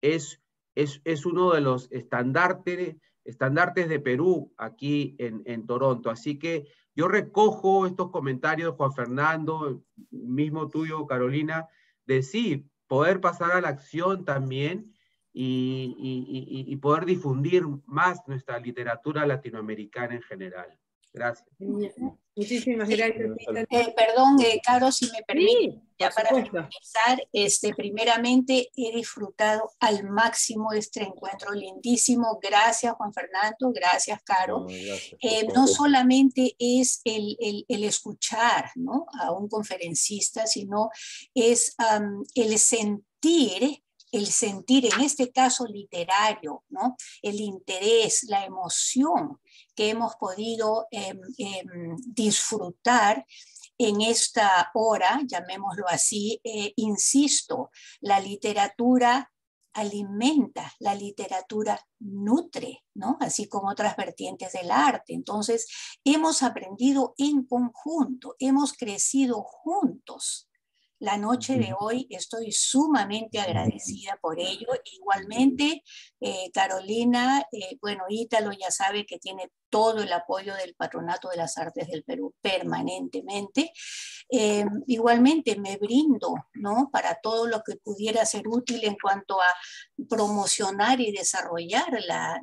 es, es, uno de los estandartes, estandartes de Perú aquí en, en Toronto. Así que yo recojo estos comentarios, Juan Fernando, mismo tuyo, Carolina, de sí, poder pasar a la acción también y, y poder difundir más nuestra literatura latinoamericana en general. Gracias. Muchísimas gracias. Eh, perdón, eh, Caro, si me permite, ya para empezar, este, primeramente he disfrutado al máximo este encuentro lindísimo. Gracias, Juan Fernando, gracias, Caro. No, eh, solamente es el, escuchar a un conferencista, sino es el sentir el sentir, en este caso literario, ¿no? el interés, la emoción que hemos podido em, em, disfrutar en esta hora, llamémoslo así, eh, insisto, la literatura alimenta, la literatura nutre, ¿no? Así como otras vertientes del arte. Entonces, hemos aprendido en conjunto, hemos crecido juntos, la noche de hoy. Estoy sumamente agradecida por ello. Igualmente, eh, Carolina, eh, bueno, Ítalo ya sabe que tiene todo el apoyo del Patronato de las Artes del Perú permanentemente. Eh, igualmente me brindo ¿no? para todo lo que pudiera ser útil en cuanto a promocionar y desarrollar la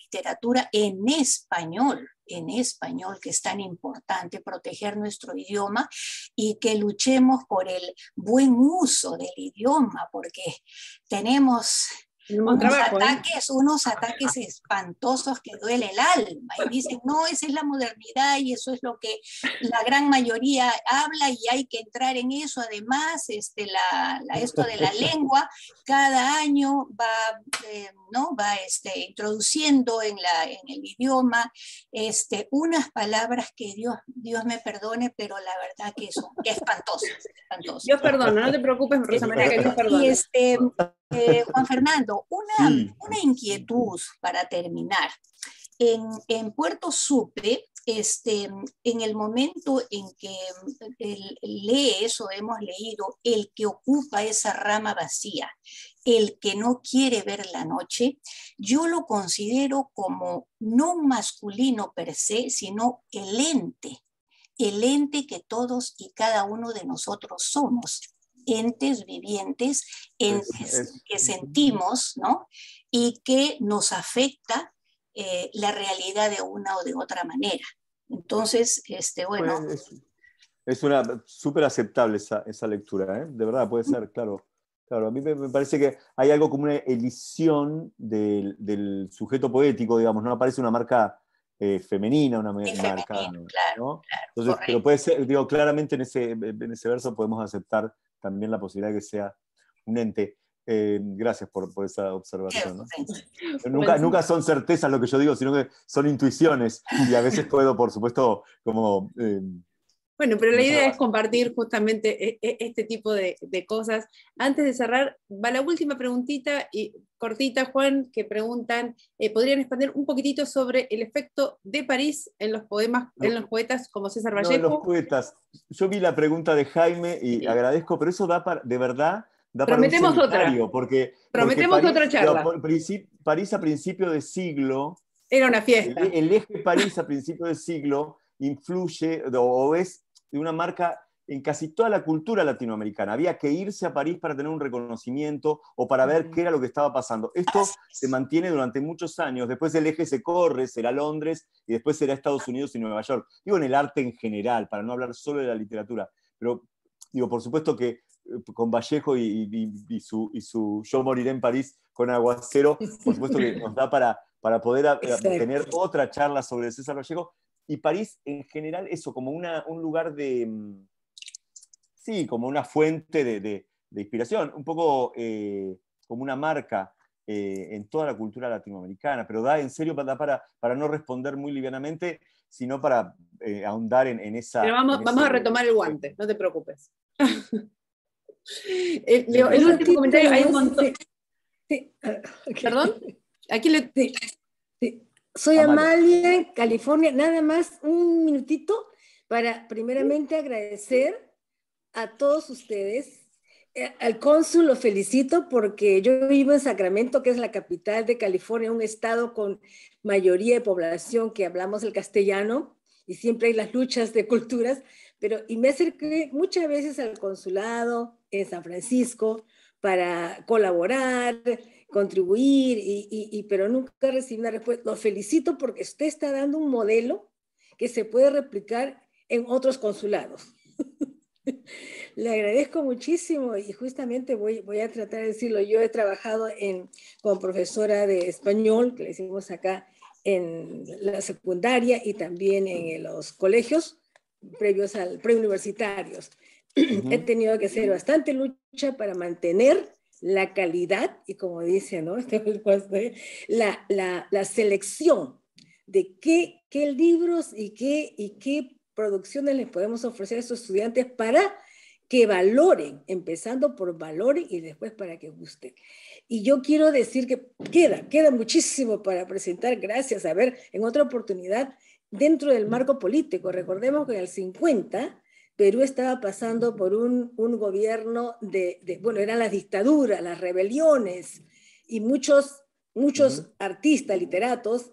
literatura en español en español, que es tan importante proteger nuestro idioma y que luchemos por el buen uso del idioma, porque tenemos unos ¿eh? ataques, unos ataques espantosos que duele el alma. Y dicen, no, esa es la modernidad y eso es lo que la gran mayoría habla y hay que entrar en eso. Además, este, esto de la lengua, cada año va, eh, ¿no? va este, introduciendo en, la, en el idioma este, unas palabras que Dios, Dios me perdone, pero la verdad que son espantosas. Dios perdona, no te preocupes, Rosa María, que Dios perdona. Este, eh, Juan Fernando, una, inquietud para terminar. En, Puerto Supe, este, en el momento en que el, lees hemos leído, el que ocupa esa rama vacía, el que no quiere ver la noche, yo lo considero como no masculino per se, sino el ente, el ente que todos y cada uno de nosotros somos entes vivientes entes que sentimos, ¿no? Y que nos afecta eh, la realidad de una o de otra manera. Entonces, este, bueno... Pues, es, una súper aceptable esa, lectura, ¿eh? De verdad, puede ser, claro. Claro, a mí me, parece que hay algo como una elisión del, sujeto poético, digamos, no aparece una marca eh, femenina, una marca. claro, pero puede ser, digo, claramente en ese, en ese verso podemos aceptar también la posibilidad de que sea un ente. Eh, gracias por, esa observación. Nunca, nunca, son certezas lo que yo digo, sino que son intuiciones y a veces puedo, por supuesto, como eh, bueno, pero la idea es compartir justamente e, e, este tipo de, cosas. Antes de cerrar, va la última preguntita y cortita, Juan, que preguntan, eh, ¿podrían expandir un poquitito sobre el efecto de París en los poemas, en los poetas como César Vallejo? los poetas. Yo vi la pregunta de Jaime y agradezco, pero eso da para, de verdad, da para un otra. Porque, Prometemos París, otra charla. París a principio de siglo... Era una fiesta. El, el eje París a principio de siglo influye o es de una marca en casi toda la cultura latinoamericana. Había que irse a París para tener un reconocimiento o para ver qué era lo que estaba pasando. Esto se mantiene durante muchos años. Después el eje se corre, será Londres y después será Estados ah. Unidos y Nueva York. Digo en el arte en general, para no hablar solo de la literatura. Pero digo, por supuesto que eh, con Vallejo y, su, Yo moriré en París con Aguacero, por supuesto que nos da para, poder eh, tener otra charla sobre César Vallejo, y París en general, eso, como un lugar de, mm, sí, como una fuente de, inspiración, un poco eh, como una marca eh, en toda la cultura latinoamericana, pero da en serio para, para no responder muy livianamente, sino para eh, ahondar en, esa... Pero vamos, a retomar el guante, no te preocupes. el, último comentario, hay un montón... Ah, ¿Perdón? Aquí le... Sí, soy Amalia. California. Nada más un minutito para primeramente agradecer a todos ustedes. Eh, al cónsul lo felicito porque yo vivo en Sacramento, que es la capital de California, un estado con mayoría de población que hablamos el castellano y siempre hay las luchas de culturas, pero y me acerqué muchas veces al consulado en San Francisco para colaborar, contribuir, y, pero nunca recibí una respuesta. Lo felicito porque usted está dando un modelo que se puede replicar en otros consulados. Le agradezco muchísimo y justamente voy, a tratar de decirlo. Yo he trabajado en, como profesora de español, que le hicimos acá en la secundaria y también en los colegios previos al preuniversitarios. He tenido que hacer bastante lucha para mantener la calidad y como dice, ¿no? Este la, la, selección de qué, qué libros y qué, y qué producciones les podemos ofrecer a esos estudiantes para que valoren, empezando por valoren y después para que gusten. Y yo quiero decir que queda, queda muchísimo para presentar, gracias. A ver, en otra oportunidad, dentro del marco político, recordemos que en el 50 Perú estaba pasando por un, gobierno de, bueno, eran las dictaduras, las rebeliones, y muchos, muchos artistas, literatos,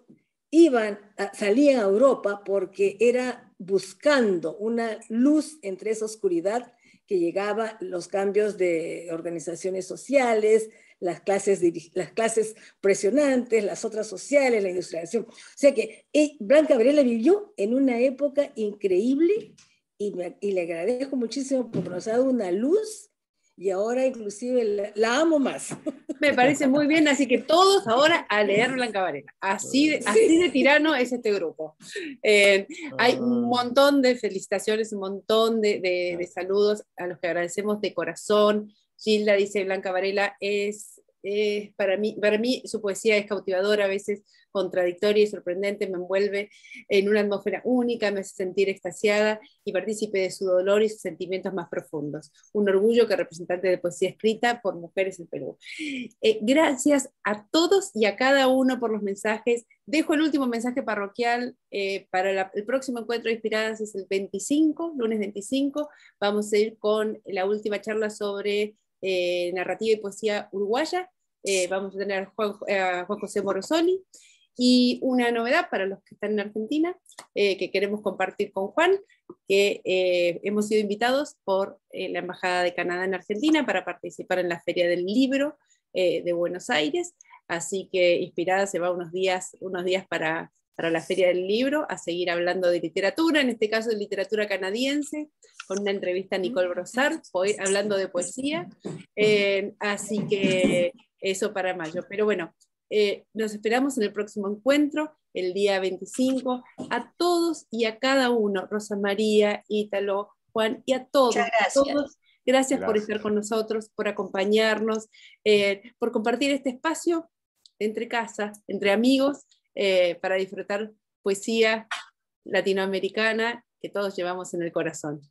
iban, salían a Europa porque era buscando una luz entre esa oscuridad que llegaba los cambios de organizaciones sociales, las clases, las clases presionantes, las otras sociales, la industrialización. O sea que eh, Blanca Varela vivió en una época increíble y, le agradezco muchísimo por nos ha dado una luz y ahora inclusive la, amo más. Me parece muy bien, así que todos ahora a leer Blanca Varela. Así de, así de tirano es este grupo. Eh, hay un ah. montón de felicitaciones, un montón de, de, ah. saludos a los que agradecemos de corazón. Gilda dice, Blanca Varela es eh, para, mí, su poesía es cautivadora, a veces contradictoria y sorprendente, me envuelve en una atmósfera única, me hace sentir extasiada y partícipe de su dolor y sus sentimientos más profundos. Un orgullo que representante de poesía escrita por mujeres en Perú. Eh, gracias a todos y a cada uno por los mensajes. Dejo el último mensaje parroquial eh, para el próximo encuentro de Inspiradas, es el 25, lunes 25. Vamos a ir con la última charla sobre narrativa y poesía uruguaya eh, vamos a tener eh, a Juan, José Morosoni. Y una novedad para los que están en Argentina, eh, que queremos compartir con Juan, que hemos sido invitados por la Embajada de Canadá en Argentina para participar en la Feria del Libro de Buenos Aires. Así que inspirada se va unos días, unos días para, para la Feria del Libro a seguir hablando de literatura, en este caso de literatura canadiense, con una entrevista a Nicole Brossard, hablando de poesía. así que eso para mayo. Pero bueno, eh, nos esperamos en el próximo encuentro, el día 25, a todos y a cada uno, Rosa María, Ítalo, Juan, y a todos. Gracias. todos gracias, por estar con nosotros, por acompañarnos, eh, por compartir este espacio entre casas, entre amigos, eh, para disfrutar poesía latinoamericana que todos llevamos en el corazón.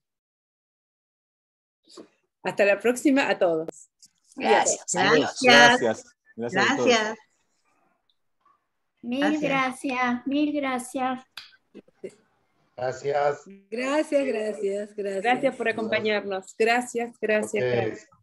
Hasta la próxima a todos. Gracias. Gracias. Gracias. Mil gracias, mil gracias. Gracias. Gracias, gracias, gracias. Gracias por acompañarnos. Gracias, gracias, gracias.